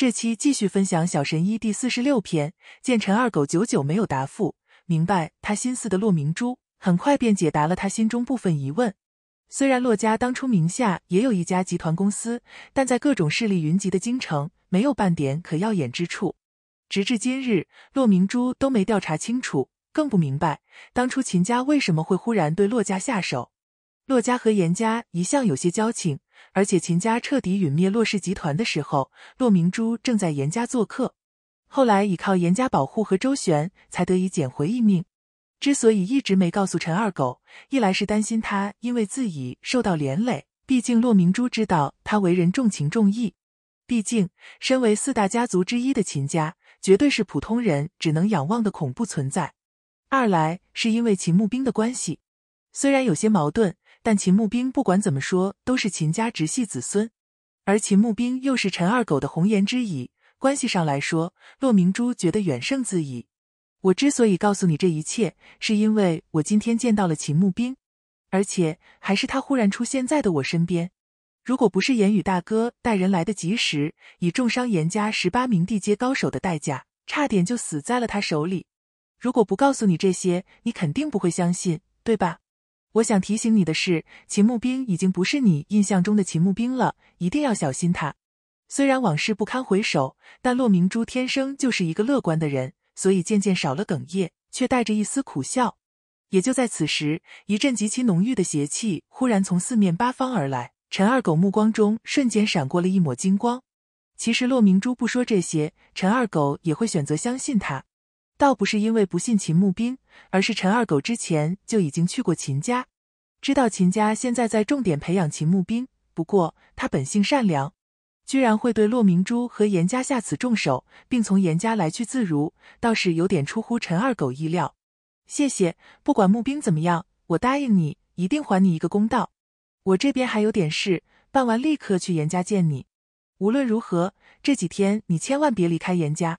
这期继续分享《小神医》第四十六篇。见陈二狗久久没有答复，明白他心思的洛明珠很快便解答了他心中部分疑问。虽然洛家当初名下也有一家集团公司，但在各种势力云集的京城，没有半点可耀眼之处。直至今日，洛明珠都没调查清楚，更不明白当初秦家为什么会忽然对洛家下手。洛家和严家一向有些交情。而且秦家彻底陨灭骆氏集团的时候，骆明珠正在严家做客，后来依靠严家保护和周旋，才得以捡回一命。之所以一直没告诉陈二狗，一来是担心他因为自己受到连累，毕竟骆明珠知道他为人重情重义，毕竟身为四大家族之一的秦家，绝对是普通人只能仰望的恐怖存在。二来是因为秦牧兵的关系，虽然有些矛盾。但秦穆兵不管怎么说都是秦家直系子孙，而秦穆兵又是陈二狗的红颜知己，关系上来说，骆明珠觉得远胜自己。我之所以告诉你这一切，是因为我今天见到了秦穆兵，而且还是他忽然出现在的我身边。如果不是言语大哥带人来得及时，以重伤严家十八名地阶高手的代价，差点就死在了他手里。如果不告诉你这些，你肯定不会相信，对吧？我想提醒你的是，秦牧兵已经不是你印象中的秦牧兵了，一定要小心他。虽然往事不堪回首，但骆明珠天生就是一个乐观的人，所以渐渐少了哽咽，却带着一丝苦笑。也就在此时，一阵极其浓郁的邪气忽然从四面八方而来，陈二狗目光中瞬间闪过了一抹金光。其实骆明珠不说这些，陈二狗也会选择相信他。倒不是因为不信秦穆斌，而是陈二狗之前就已经去过秦家，知道秦家现在在重点培养秦穆斌。不过他本性善良，居然会对骆明珠和严家下此重手，并从严家来去自如，倒是有点出乎陈二狗意料。谢谢，不管穆斌怎么样，我答应你，一定还你一个公道。我这边还有点事，办完立刻去严家见你。无论如何，这几天你千万别离开严家。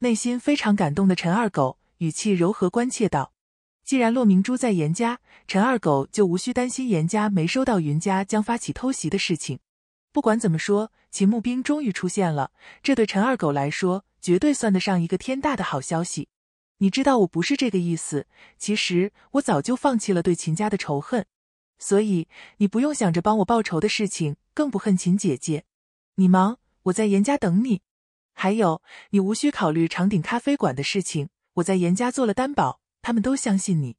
内心非常感动的陈二狗语气柔和关切道：“既然骆明珠在严家，陈二狗就无需担心严家没收到云家将发起偷袭的事情。不管怎么说，秦牧兵终于出现了，这对陈二狗来说绝对算得上一个天大的好消息。你知道我不是这个意思，其实我早就放弃了对秦家的仇恨，所以你不用想着帮我报仇的事情，更不恨秦姐姐。你忙，我在严家等你。”还有，你无需考虑长鼎咖啡馆的事情，我在严家做了担保，他们都相信你。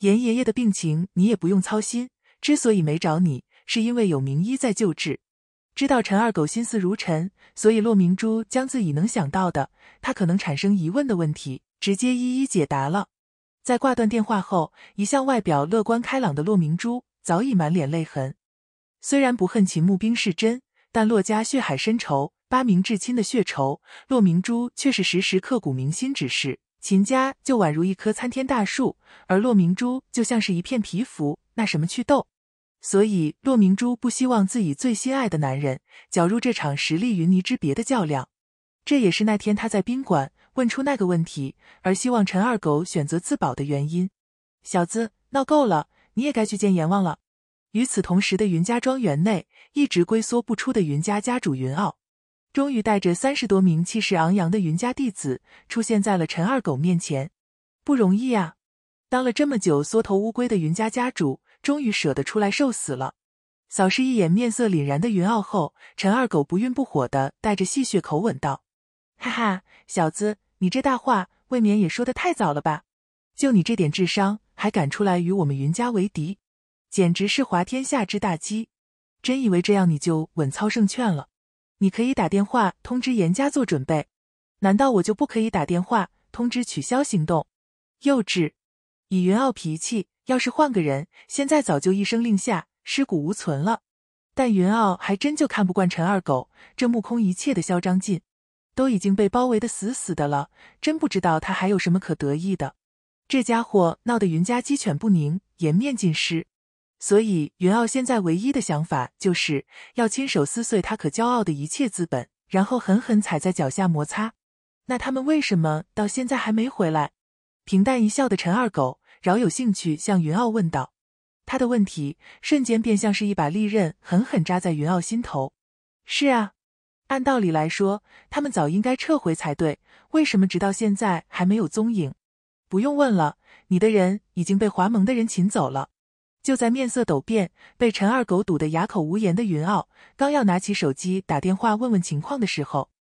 严爷爷的病情你也不用操心。之所以没找你，是因为有名医在救治。知道陈二狗心思如尘，所以骆明珠将自己能想到的，他可能产生疑问的问题，直接一一解答了。在挂断电话后，一向外表乐观开朗的骆明珠早已满脸泪痕。虽然不恨秦牧兵是真，但骆家血海深仇。八名至亲的血仇，骆明珠却是时时刻骨铭心之事。秦家就宛如一棵参天大树，而骆明珠就像是一片皮肤，那什么祛痘。所以骆明珠不希望自己最心爱的男人搅入这场实力云泥之别的较量。这也是那天他在宾馆问出那个问题，而希望陈二狗选择自保的原因。小子，闹够了，你也该去见阎王了。与此同时的云家庄园内，一直龟缩不出的云家家主云傲。终于带着三十多名气势昂扬的云家弟子出现在了陈二狗面前，不容易啊！当了这么久缩头乌龟的云家家主，终于舍得出来受死了。扫视一眼面色凛然的云傲后，陈二狗不愠不火的带着戏谑口吻道：“哈哈，小子，你这大话未免也说的太早了吧？就你这点智商，还敢出来与我们云家为敌，简直是滑天下之大稽！真以为这样你就稳操胜券了？”你可以打电话通知严家做准备，难道我就不可以打电话通知取消行动？幼稚！以云傲脾气，要是换个人，现在早就一声令下，尸骨无存了。但云傲还真就看不惯陈二狗这目空一切的嚣张劲，都已经被包围的死死的了，真不知道他还有什么可得意的。这家伙闹得云家鸡犬不宁，颜面尽失。所以，云傲现在唯一的想法就是要亲手撕碎他可骄傲的一切资本，然后狠狠踩在脚下摩擦。那他们为什么到现在还没回来？平淡一笑的陈二狗饶有兴趣向云傲问道。他的问题瞬间便像是一把利刃，狠狠扎在云傲心头。是啊，按道理来说，他们早应该撤回才对，为什么直到现在还没有踪影？不用问了，你的人已经被华盟的人擒走了。就在面色陡变、被陈二狗堵得哑口无言的云傲刚要拿起手机打电话问问情况的时候，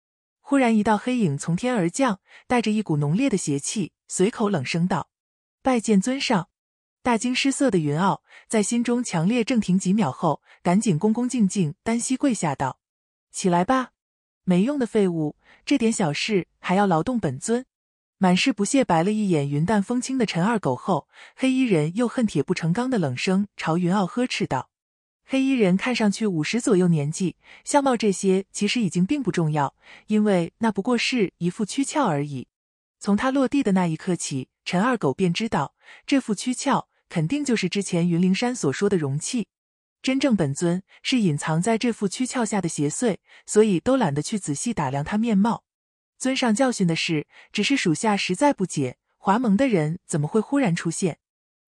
忽然一道黑影从天而降，带着一股浓烈的邪气，随口冷声道：“拜见尊上！”大惊失色的云傲在心中强烈正停几秒后，赶紧恭恭敬敬单膝跪下道：“起来吧，没用的废物，这点小事还要劳动本尊。”满是不屑，白了一眼云淡风轻的陈二狗后，黑衣人又恨铁不成钢的冷声朝云傲呵斥道：“黑衣人看上去五十左右年纪，相貌这些其实已经并不重要，因为那不过是一副躯壳而已。从他落地的那一刻起，陈二狗便知道这副躯壳肯定就是之前云灵山所说的容器，真正本尊是隐藏在这副躯壳下的邪祟，所以都懒得去仔细打量他面貌。”尊上教训的是，只是属下实在不解，华盟的人怎么会忽然出现？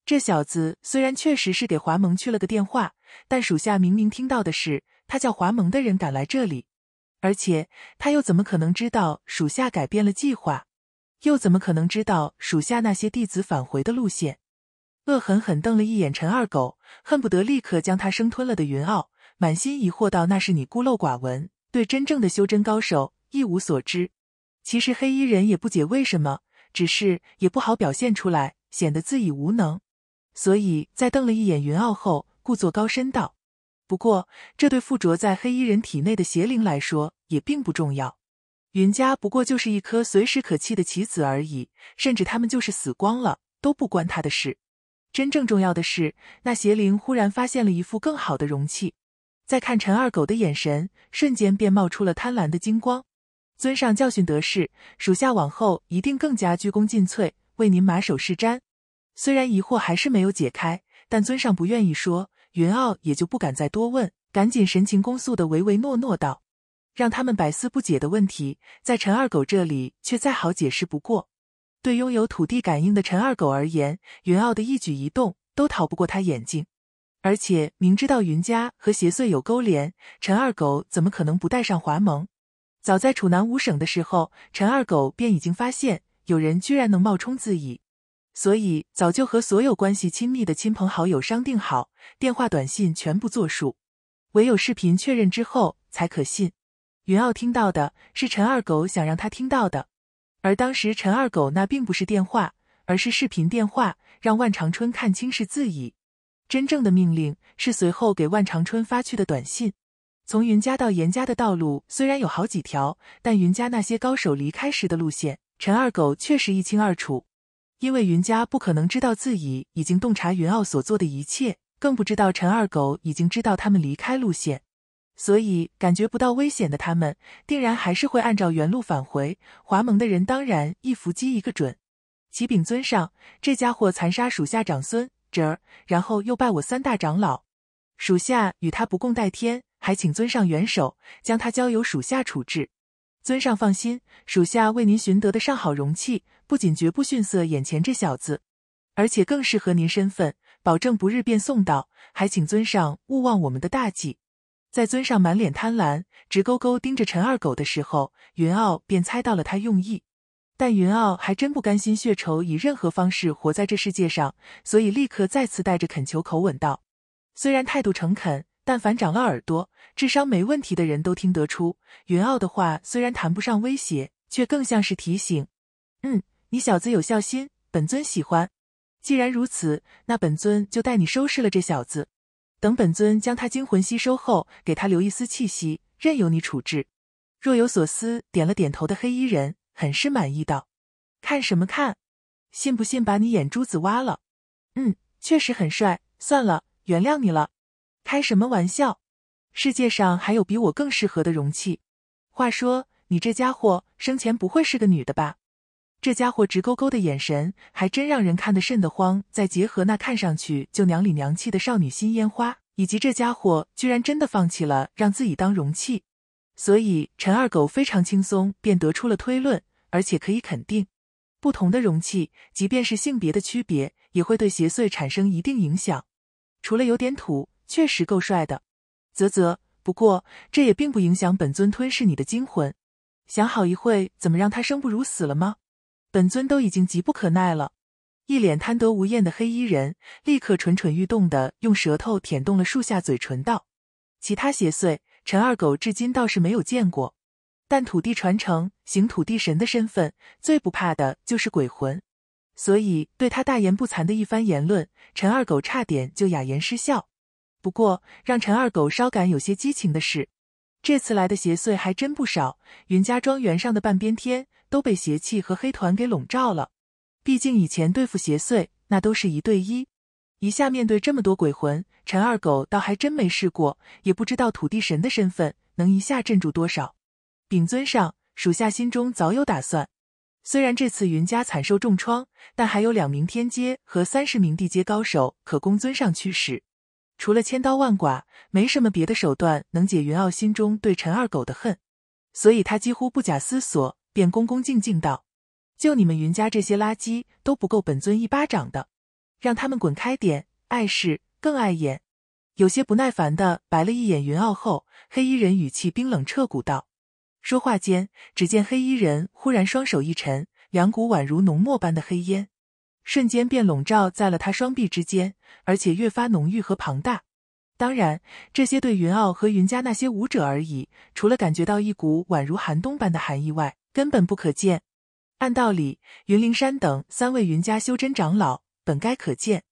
这小子虽然确实是给华盟去了个电话，但属下明明听到的是他叫华盟的人赶来这里，而且他又怎么可能知道属下改变了计划？又怎么可能知道属下那些弟子返回的路线？恶狠狠瞪了一眼陈二狗，恨不得立刻将他生吞了的云傲，满心疑惑道：“那是你孤陋寡闻，对真正的修真高手一无所知。”其实黑衣人也不解为什么，只是也不好表现出来，显得自己无能，所以在瞪了一眼云傲后，故作高深道：“不过这对附着在黑衣人体内的邪灵来说也并不重要，云家不过就是一颗随时可弃的棋子而已，甚至他们就是死光了都不关他的事。真正重要的是，那邪灵忽然发现了一副更好的容器，再看陈二狗的眼神瞬间便冒出了贪婪的金光。”尊上教训得是，属下往后一定更加鞠躬尽瘁，为您马首是瞻。虽然疑惑还是没有解开，但尊上不愿意说，云傲也就不敢再多问，赶紧神情恭肃的唯唯诺诺道：“让他们百思不解的问题，在陈二狗这里却再好解释不过。对拥有土地感应的陈二狗而言，云傲的一举一动都逃不过他眼睛。而且明知道云家和邪祟有勾连，陈二狗怎么可能不带上华盟早在楚南五省的时候，陈二狗便已经发现有人居然能冒充自己，所以早就和所有关系亲密的亲朋好友商定好，电话、短信全部作数，唯有视频确认之后才可信。云傲听到的是陈二狗想让他听到的，而当时陈二狗那并不是电话，而是视频电话，让万长春看清是自己。真正的命令是随后给万长春发去的短信。从云家到严家的道路虽然有好几条，但云家那些高手离开时的路线，陈二狗确实一清二楚。因为云家不可能知道自己已经洞察云傲所做的一切，更不知道陈二狗已经知道他们离开路线，所以感觉不到危险的他们，定然还是会按照原路返回。华盟的人当然一伏击一个准。启禀尊上，这家伙残杀属下长孙侄儿，然后又拜我三大长老，属下与他不共戴天。还请尊上援手，将他交由属下处置。尊上放心，属下为您寻得的上好容器，不仅绝不逊色眼前这小子，而且更适合您身份，保证不日便送到。还请尊上勿忘我们的大计。在尊上满脸贪婪，直勾勾盯着陈二狗的时候，云傲便猜到了他用意。但云傲还真不甘心血仇以任何方式活在这世界上，所以立刻再次带着恳求口吻道：“虽然态度诚恳。”但凡长了耳朵、智商没问题的人都听得出，云傲的话虽然谈不上威胁，却更像是提醒。嗯，你小子有孝心，本尊喜欢。既然如此，那本尊就带你收拾了这小子。等本尊将他精魂吸收后，给他留一丝气息，任由你处置。若有所思，点了点头的黑衣人很是满意道：“看什么看？信不信把你眼珠子挖了？”嗯，确实很帅。算了，原谅你了。开什么玩笑！世界上还有比我更适合的容器。话说，你这家伙生前不会是个女的吧？这家伙直勾勾的眼神还真让人看得瘆得慌。再结合那看上去就娘里娘气的少女心烟花，以及这家伙居然真的放弃了让自己当容器，所以陈二狗非常轻松便得出了推论，而且可以肯定，不同的容器，即便是性别的区别，也会对邪祟产生一定影响。除了有点土。确实够帅的，啧啧。不过这也并不影响本尊吞噬你的精魂。想好一会怎么让他生不如死了吗？本尊都已经急不可耐了。一脸贪得无厌的黑衣人立刻蠢蠢欲动的用舌头舔动了树下嘴唇道：“其他邪祟，陈二狗至今倒是没有见过。但土地传承，行土地神的身份，最不怕的就是鬼魂。所以对他大言不惭的一番言论，陈二狗差点就哑言失笑。”不过，让陈二狗稍感有些激情的是，这次来的邪祟还真不少。云家庄园上的半边天都被邪气和黑团给笼罩了。毕竟以前对付邪祟，那都是一对一，一下面对这么多鬼魂，陈二狗倒还真没试过，也不知道土地神的身份能一下镇住多少。禀尊上，属下心中早有打算。虽然这次云家惨受重创，但还有两名天阶和三十名地阶高手可供尊上驱使。除了千刀万剐，没什么别的手段能解云傲心中对陈二狗的恨，所以他几乎不假思索便恭恭敬敬道：“就你们云家这些垃圾都不够本尊一巴掌的，让他们滚开点，碍事更碍眼。”有些不耐烦的白了一眼云傲后，黑衣人语气冰冷彻骨道：“说话间，只见黑衣人忽然双手一沉，两股宛如浓墨般的黑烟。”瞬间便笼罩在了他双臂之间，而且越发浓郁和庞大。当然，这些对云傲和云家那些武者而已，除了感觉到一股宛如寒冬般的寒意外，根本不可见。按道理，云灵山等三位云家修真长老本该可见，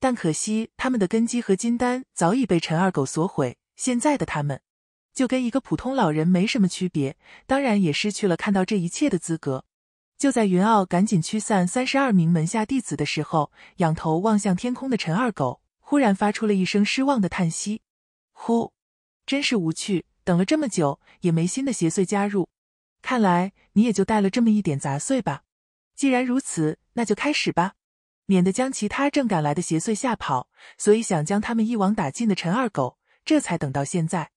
但可惜他们的根基和金丹早已被陈二狗所毁，现在的他们就跟一个普通老人没什么区别，当然也失去了看到这一切的资格。就在云傲赶紧驱散三十二名门下弟子的时候，仰头望向天空的陈二狗忽然发出了一声失望的叹息：“呼，真是无趣，等了这么久也没新的邪祟加入，看来你也就带了这么一点杂碎吧。既然如此，那就开始吧，免得将其他正赶来的邪祟吓跑。所以想将他们一网打尽的陈二狗这才等到现在，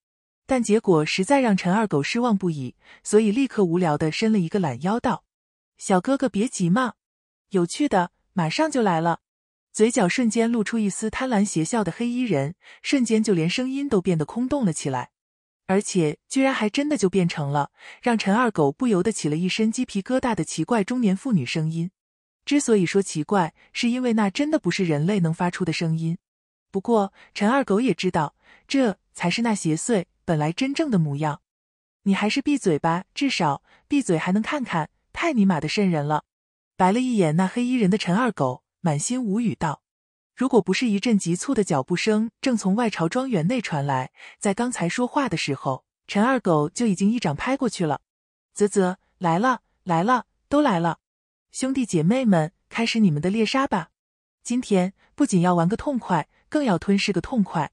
但结果实在让陈二狗失望不已，所以立刻无聊的伸了一个懒腰道。”小哥哥，别急嘛，有趣的马上就来了。嘴角瞬间露出一丝贪婪邪笑的黑衣人，瞬间就连声音都变得空洞了起来，而且居然还真的就变成了让陈二狗不由得起了一身鸡皮疙瘩的奇怪中年妇女声音。之所以说奇怪，是因为那真的不是人类能发出的声音。不过陈二狗也知道，这才是那邪祟本来真正的模样。你还是闭嘴吧，至少闭嘴还能看看。太尼玛的瘆人了！白了一眼那黑衣人的陈二狗，满心无语道：“如果不是一阵急促的脚步声正从外朝庄园内传来，在刚才说话的时候，陈二狗就已经一掌拍过去了。”啧啧，来了，来了，都来了！兄弟姐妹们，开始你们的猎杀吧！今天不仅要玩个痛快，更要吞噬个痛快！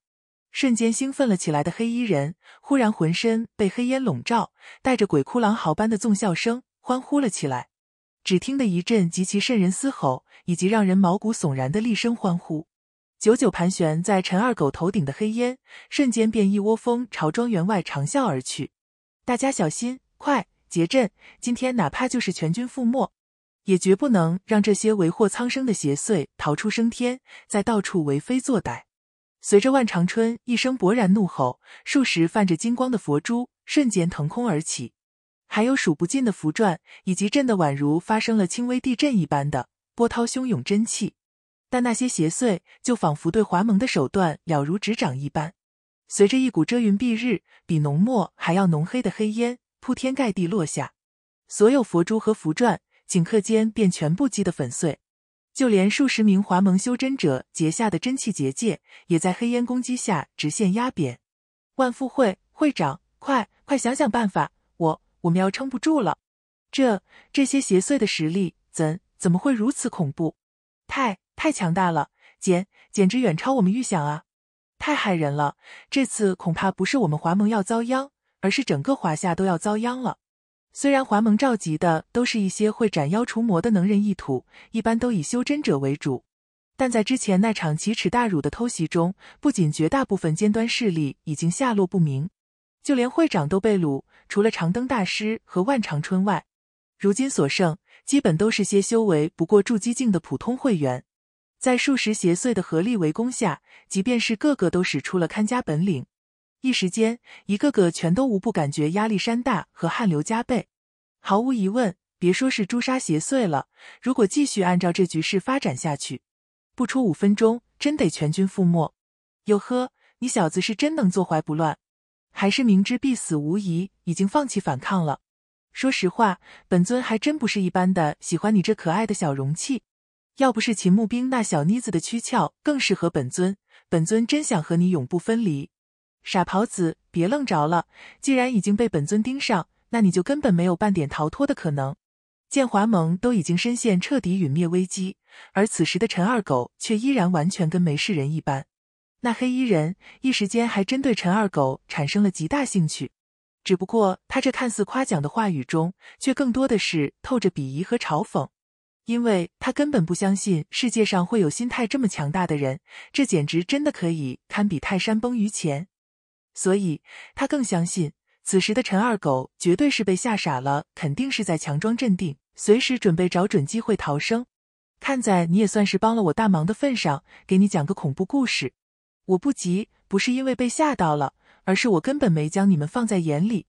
瞬间兴奋了起来的黑衣人，忽然浑身被黑烟笼罩，带着鬼哭狼嚎般的纵笑声。欢呼了起来，只听得一阵极其瘆人嘶吼，以及让人毛骨悚然的厉声欢呼。久久盘旋在陈二狗头顶的黑烟，瞬间便一窝蜂朝庄园外长啸而去。大家小心，快结阵！今天哪怕就是全军覆没，也绝不能让这些为祸苍生的邪祟逃出升天，在到处为非作歹。随着万长春一声勃然怒吼，数十泛着金光的佛珠瞬间腾空而起。还有数不尽的符篆，以及震得宛如发生了轻微地震一般的波涛汹涌真气，但那些邪祟就仿佛对华盟的手段了如指掌一般。随着一股遮云蔽日、比浓墨还要浓黑的黑烟铺天盖地落下，所有佛珠和符篆顷刻间便全部击得粉碎，就连数十名华盟修真者结下的真气结界，也在黑烟攻击下直线压扁。万富会会长，快快想想办法！我们要撑不住了，这这些邪祟的实力怎怎么会如此恐怖？太太强大了，简简直远超我们预想啊！太害人了，这次恐怕不是我们华盟要遭殃，而是整个华夏都要遭殃了。虽然华盟召集的都是一些会斩妖除魔的能人异土，一般都以修真者为主，但在之前那场奇耻大辱的偷袭中，不仅绝大部分尖端势力已经下落不明。就连会长都被掳，除了长灯大师和万长春外，如今所剩基本都是些修为不过筑基境的普通会员。在数十邪祟的合力围攻下，即便是个个都使出了看家本领，一时间，一个个全都无不感觉压力山大和汗流浃背。毫无疑问，别说是朱砂邪祟了，如果继续按照这局势发展下去，不出五分钟，真得全军覆没。哟呵，你小子是真能坐怀不乱。还是明知必死无疑，已经放弃反抗了。说实话，本尊还真不是一般的喜欢你这可爱的小容器。要不是秦牧兵那小妮子的躯壳更适合本尊，本尊真想和你永不分离。傻狍子，别愣着了！既然已经被本尊盯上，那你就根本没有半点逃脱的可能。建华盟都已经深陷彻底陨灭危机，而此时的陈二狗却依然完全跟没事人一般。那黑衣人一时间还真对陈二狗产生了极大兴趣，只不过他这看似夸奖的话语中，却更多的是透着鄙夷和嘲讽，因为他根本不相信世界上会有心态这么强大的人，这简直真的可以堪比泰山崩于前。所以，他更相信此时的陈二狗绝对是被吓傻了，肯定是在强装镇定，随时准备找准机会逃生。看在你也算是帮了我大忙的份上，给你讲个恐怖故事。我不急，不是因为被吓到了，而是我根本没将你们放在眼里。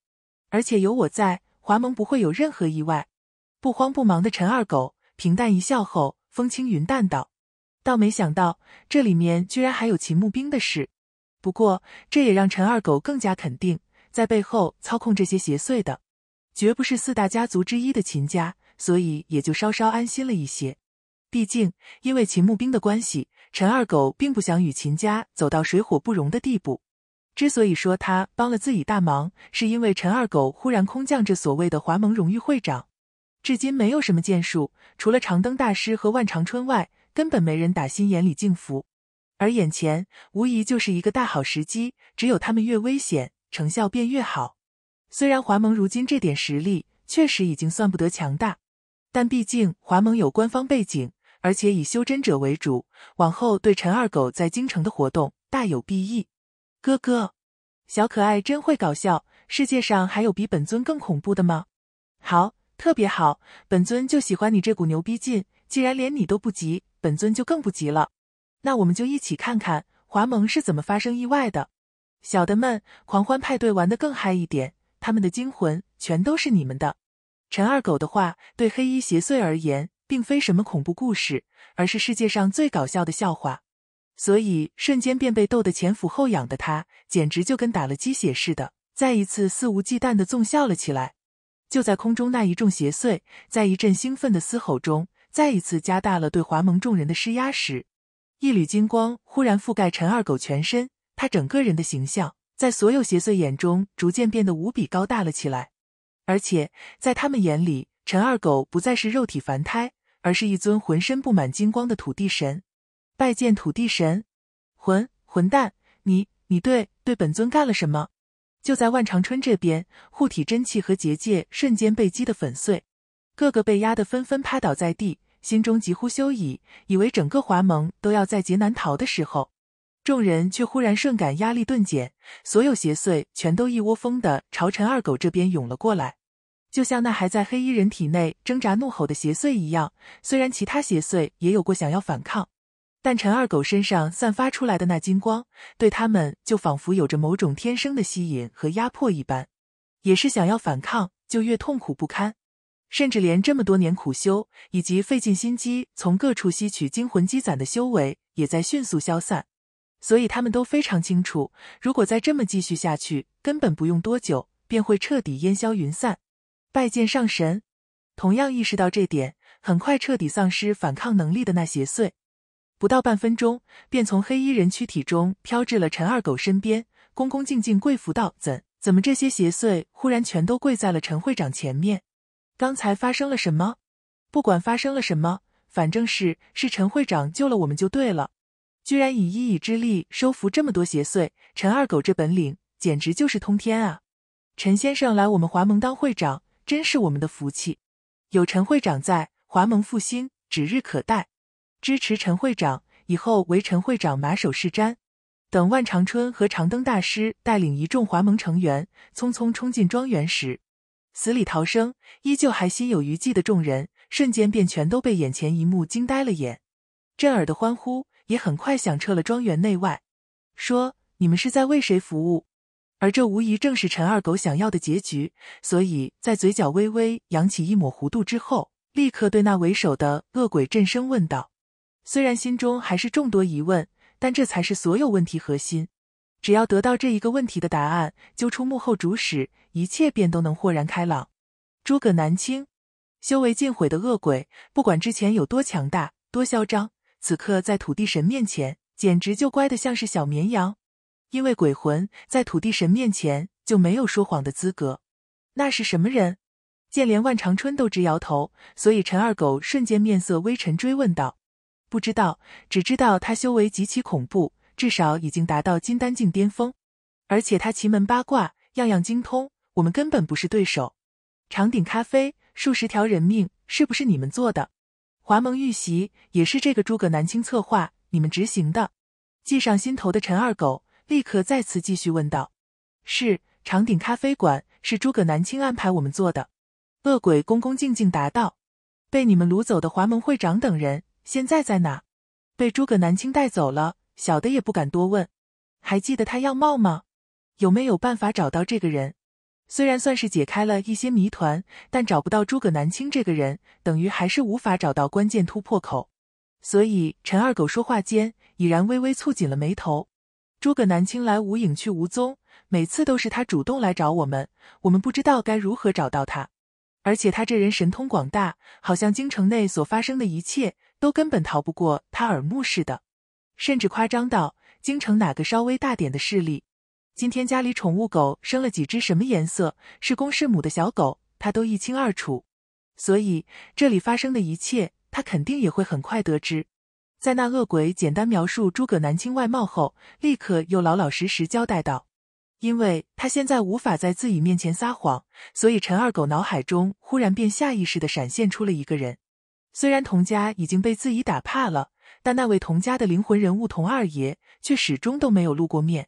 而且有我在，华盟不会有任何意外。不慌不忙的陈二狗平淡一笑后，风轻云淡道：“倒没想到这里面居然还有秦牧兵的事。不过这也让陈二狗更加肯定，在背后操控这些邪祟的，绝不是四大家族之一的秦家，所以也就稍稍安心了一些。毕竟因为秦牧兵的关系。”陈二狗并不想与秦家走到水火不容的地步。之所以说他帮了自己大忙，是因为陈二狗忽然空降这所谓的华盟荣誉会长，至今没有什么建树，除了长灯大师和万长春外，根本没人打心眼里敬服。而眼前无疑就是一个大好时机，只有他们越危险，成效便越好。虽然华盟如今这点实力确实已经算不得强大，但毕竟华盟有官方背景。而且以修真者为主，往后对陈二狗在京城的活动大有裨益。哥哥，小可爱真会搞笑，世界上还有比本尊更恐怖的吗？好，特别好，本尊就喜欢你这股牛逼劲。既然连你都不急，本尊就更不急了。那我们就一起看看华盟是怎么发生意外的。小的们，狂欢派对玩得更嗨一点，他们的惊魂全都是你们的。陈二狗的话，对黑衣邪祟而言。并非什么恐怖故事，而是世界上最搞笑的笑话，所以瞬间便被逗得前俯后仰的他，简直就跟打了鸡血似的，再一次肆无忌惮的纵笑了起来。就在空中那一众邪祟在一阵兴奋的嘶吼中，再一次加大了对华盟众人的施压时，一缕金光忽然覆盖陈二狗全身，他整个人的形象在所有邪祟眼中逐渐变得无比高大了起来，而且在他们眼里，陈二狗不再是肉体凡胎。而是一尊浑身布满金光的土地神，拜见土地神！混混蛋，你你对对本尊干了什么？就在万长春这边，护体真气和结界瞬间被击得粉碎，个个被压得纷纷趴倒在地，心中几乎休矣，以为整个华盟都要在劫难逃的时候，众人却忽然瞬感压力顿减，所有邪祟全都一窝蜂的朝陈二狗这边涌了过来。就像那还在黑衣人体内挣扎怒吼的邪祟一样，虽然其他邪祟也有过想要反抗，但陈二狗身上散发出来的那金光，对他们就仿佛有着某种天生的吸引和压迫一般，也是想要反抗就越痛苦不堪，甚至连这么多年苦修以及费尽心机从各处吸取精魂积攒的修为也在迅速消散，所以他们都非常清楚，如果再这么继续下去，根本不用多久便会彻底烟消云散。拜见上神！同样意识到这点，很快彻底丧失反抗能力的那邪祟，不到半分钟便从黑衣人躯体中飘至了陈二狗身边，恭恭敬敬跪伏道：“怎怎么这些邪祟忽然全都跪在了陈会长前面？刚才发生了什么？不管发生了什么，反正是是陈会长救了我们，就对了。居然以一己之力收服这么多邪祟，陈二狗这本领简直就是通天啊！陈先生来我们华盟当会长。”真是我们的福气，有陈会长在，华盟复兴指日可待。支持陈会长，以后唯陈会长马首是瞻。等万长春和长灯大师带领一众华盟成员匆匆冲进庄园时，死里逃生依旧还心有余悸的众人，瞬间便全都被眼前一幕惊呆了眼。震耳的欢呼也很快响彻了庄园内外。说你们是在为谁服务？而这无疑正是陈二狗想要的结局，所以在嘴角微微扬起一抹弧度之后，立刻对那为首的恶鬼振声问道：“虽然心中还是众多疑问，但这才是所有问题核心。只要得到这一个问题的答案，揪出幕后主使，一切便都能豁然开朗。”诸葛南清，修为尽毁的恶鬼，不管之前有多强大、多嚣张，此刻在土地神面前，简直就乖的像是小绵羊。因为鬼魂在土地神面前就没有说谎的资格。那是什么人？见连万长春都直摇头，所以陈二狗瞬间面色微沉，追问道：“不知道，只知道他修为极其恐怖，至少已经达到金丹境巅峰。而且他奇门八卦样样精通，我们根本不是对手。”长鼎咖啡数十条人命是不是你们做的？华盟遇袭也是这个诸葛南青策划，你们执行的。系上心头的陈二狗。立刻再次继续问道：“是长鼎咖啡馆，是诸葛南青安排我们做的。”恶鬼恭恭敬敬答道：“被你们掳走的华盟会长等人现在在哪？”“被诸葛南青带走了。”小的也不敢多问。“还记得他样貌吗？有没有办法找到这个人？”虽然算是解开了一些谜团，但找不到诸葛南青这个人，等于还是无法找到关键突破口。所以陈二狗说话间已然微微蹙紧了眉头。诸葛南青来无影去无踪，每次都是他主动来找我们，我们不知道该如何找到他。而且他这人神通广大，好像京城内所发生的一切都根本逃不过他耳目似的。甚至夸张到，京城哪个稍微大点的势力，今天家里宠物狗生了几只，什么颜色，是公是母的小狗，他都一清二楚。所以这里发生的一切，他肯定也会很快得知。在那恶鬼简单描述诸葛南清外貌后，立刻又老老实实交代道：“因为他现在无法在自己面前撒谎，所以陈二狗脑海中忽然便下意识的闪现出了一个人。虽然童家已经被自己打怕了，但那位童家的灵魂人物童二爷却始终都没有露过面。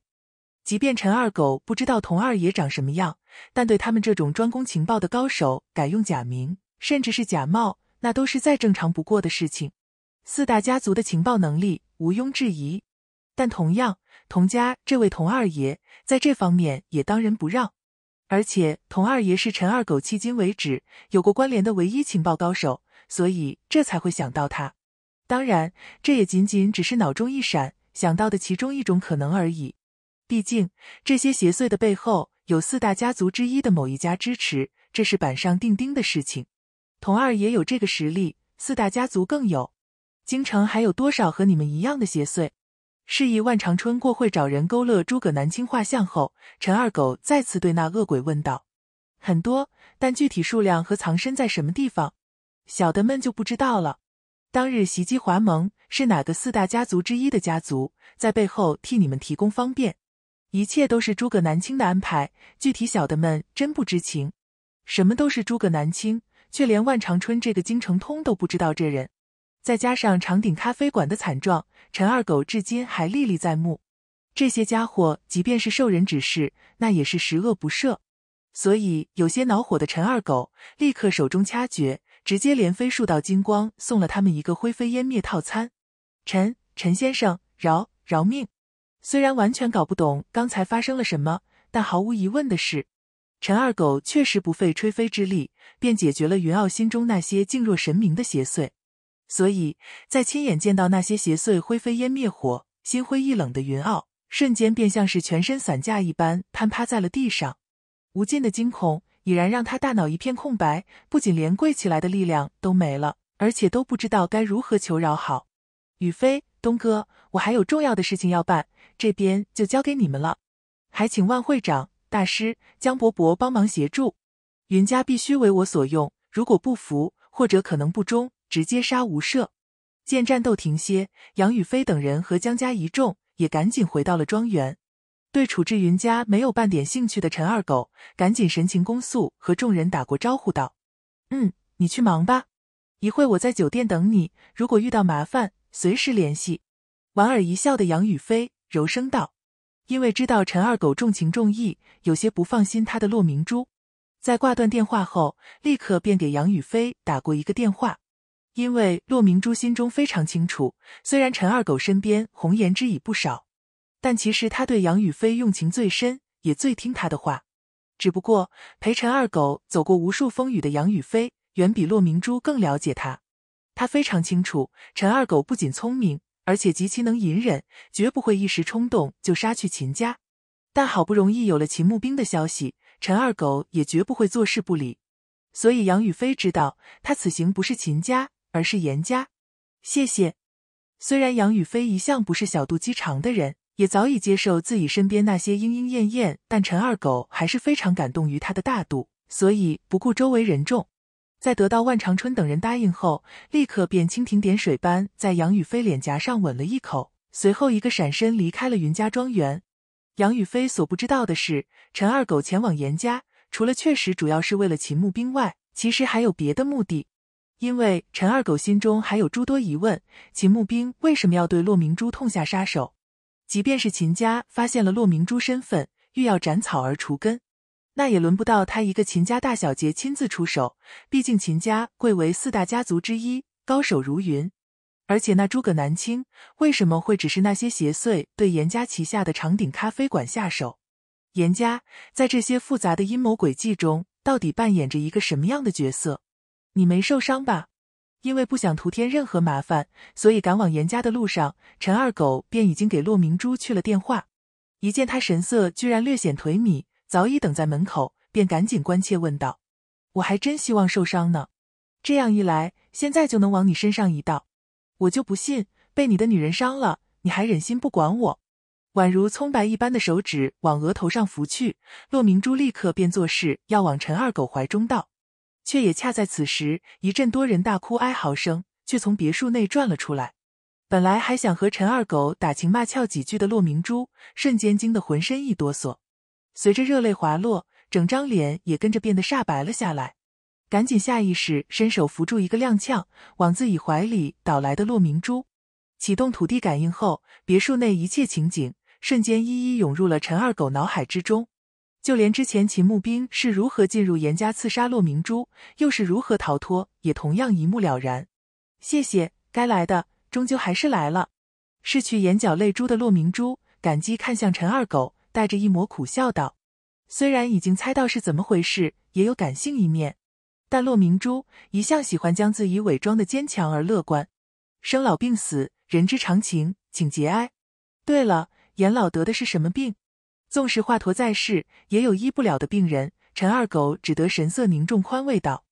即便陈二狗不知道童二爷长什么样，但对他们这种专攻情报的高手改用假名甚至是假冒，那都是再正常不过的事情。”四大家族的情报能力毋庸置疑，但同样，童家这位童二爷在这方面也当仁不让。而且，童二爷是陈二狗迄今为止有过关联的唯一情报高手，所以这才会想到他。当然，这也仅仅只是脑中一闪想到的其中一种可能而已。毕竟，这些邪祟的背后有四大家族之一的某一家支持，这是板上钉钉的事情。童二爷有这个实力，四大家族更有。京城还有多少和你们一样的邪祟？示意万长春过会找人勾勒诸葛南清画像后，陈二狗再次对那恶鬼问道：“很多，但具体数量和藏身在什么地方，小的们就不知道了。当日袭击华盟是哪个四大家族之一的家族在背后替你们提供方便？一切都是诸葛南清的安排，具体小的们真不知情。什么都是诸葛南清，却连万长春这个京城通都不知道这人。”再加上长鼎咖啡馆的惨状，陈二狗至今还历历在目。这些家伙即便是受人指示，那也是十恶不赦。所以有些恼火的陈二狗立刻手中掐诀，直接连飞数道金光，送了他们一个灰飞烟灭套餐。陈陈先生，饶饶命！虽然完全搞不懂刚才发生了什么，但毫无疑问的是，陈二狗确实不费吹灰之力便解决了云傲心中那些敬若神明的邪祟。所以在亲眼见到那些邪祟灰飞烟灭火、心灰意冷的云傲瞬间便像是全身散架一般瘫趴在了地上，无尽的惊恐已然让他大脑一片空白，不仅连跪起来的力量都没了，而且都不知道该如何求饶好。宇飞，东哥，我还有重要的事情要办，这边就交给你们了，还请万会长、大师、江伯伯帮忙协助。云家必须为我所用，如果不服或者可能不忠。直接杀无赦。见战斗停歇，杨宇飞等人和江家一众也赶紧回到了庄园。对楚志云家没有半点兴趣的陈二狗，赶紧神情恭肃和众人打过招呼道：“嗯，你去忙吧，一会我在酒店等你。如果遇到麻烦，随时联系。”莞尔一笑的杨宇飞柔声道：“因为知道陈二狗重情重义，有些不放心他的洛明珠，在挂断电话后，立刻便给杨宇飞打过一个电话。”因为骆明珠心中非常清楚，虽然陈二狗身边红颜知己不少，但其实他对杨宇飞用情最深，也最听他的话。只不过陪陈二狗走过无数风雨的杨宇飞，远比骆明珠更了解他。他非常清楚，陈二狗不仅聪明，而且极其能隐忍，绝不会一时冲动就杀去秦家。但好不容易有了秦慕兵的消息，陈二狗也绝不会坐视不理。所以杨宇飞知道，他此行不是秦家。而是严家，谢谢。虽然杨宇飞一向不是小肚鸡肠的人，也早已接受自己身边那些莺莺燕燕，但陈二狗还是非常感动于他的大度，所以不顾周围人众，在得到万长春等人答应后，立刻便蜻蜓点水般在杨宇飞脸颊上吻了一口，随后一个闪身离开了云家庄园。杨宇飞所不知道的是，陈二狗前往严家，除了确实主要是为了秦慕兵外，其实还有别的目的。因为陈二狗心中还有诸多疑问：秦牧兵为什么要对骆明珠痛下杀手？即便是秦家发现了骆明珠身份，欲要斩草而除根，那也轮不到他一个秦家大小姐亲自出手。毕竟秦家贵为四大家族之一，高手如云。而且那诸葛南清为什么会只是那些邪祟对严家旗下的长鼎咖啡馆下手？严家在这些复杂的阴谋诡计中，到底扮演着一个什么样的角色？你没受伤吧？因为不想徒添任何麻烦，所以赶往严家的路上，陈二狗便已经给骆明珠去了电话。一见他神色居然略显颓靡，早已等在门口，便赶紧关切问道：“我还真希望受伤呢，这样一来，现在就能往你身上一道。我就不信被你的女人伤了，你还忍心不管我？”宛如葱白一般的手指往额头上拂去，骆明珠立刻便作势要往陈二狗怀中道。却也恰在此时，一阵多人大哭哀嚎声却从别墅内传了出来。本来还想和陈二狗打情骂俏几句的骆明珠，瞬间惊得浑身一哆嗦，随着热泪滑落，整张脸也跟着变得煞白了下来。赶紧下意识伸手扶住一个踉跄往自己怀里倒来的骆明珠，启动土地感应后，别墅内一切情景瞬间一一涌入了陈二狗脑海之中。就连之前秦牧兵是如何进入严家刺杀骆明珠，又是如何逃脱，也同样一目了然。谢谢，该来的终究还是来了。拭去眼角泪珠的骆明珠感激看向陈二狗，带着一抹苦笑道：“虽然已经猜到是怎么回事，也有感性一面，但骆明珠一向喜欢将自己伪装的坚强而乐观。生老病死，人之常情，请节哀。对了，严老得的是什么病？”纵使华佗在世，也有医不了的病人。陈二狗只得神色凝重，宽慰道：“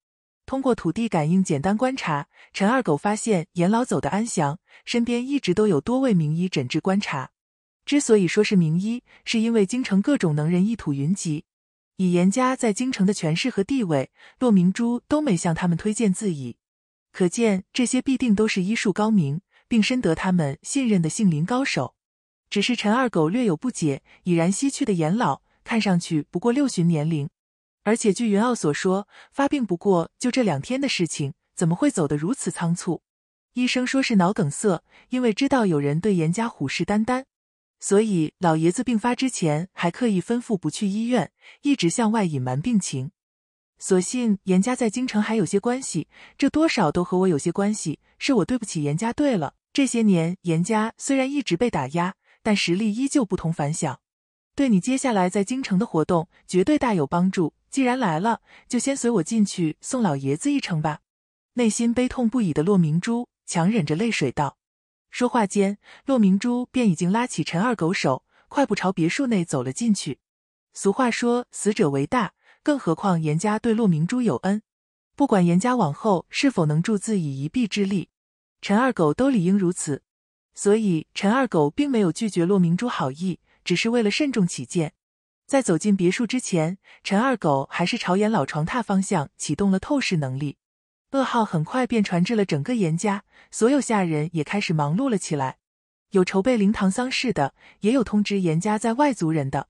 通过土地感应，简单观察，陈二狗发现严老走得安详，身边一直都有多位名医诊治观察。之所以说是名医，是因为京城各种能人异土云集，以严家在京城的权势和地位，骆明珠都没向他们推荐自己，可见这些必定都是医术高明，并深得他们信任的杏林高手。”只是陈二狗略有不解，已然西去的严老看上去不过六旬年龄，而且据云傲所说，发病不过就这两天的事情，怎么会走得如此仓促？医生说是脑梗塞，因为知道有人对严家虎视眈眈，所以老爷子病发之前还刻意吩咐不去医院，一直向外隐瞒病情。所幸严家在京城还有些关系，这多少都和我有些关系，是我对不起严家。对了，这些年严家虽然一直被打压。但实力依旧不同凡响，对你接下来在京城的活动绝对大有帮助。既然来了，就先随我进去送老爷子一程吧。内心悲痛不已的洛明珠强忍着泪水道。说话间，洛明珠便已经拉起陈二狗手，快步朝别墅内走了进去。俗话说，死者为大，更何况严家对洛明珠有恩，不管严家往后是否能助自己一臂之力，陈二狗都理应如此。所以陈二狗并没有拒绝骆明珠好意，只是为了慎重起见，在走进别墅之前，陈二狗还是朝沿老床榻方向启动了透视能力。噩耗很快便传至了整个严家，所有下人也开始忙碌了起来，有筹备灵堂丧事的，也有通知严家在外族人的。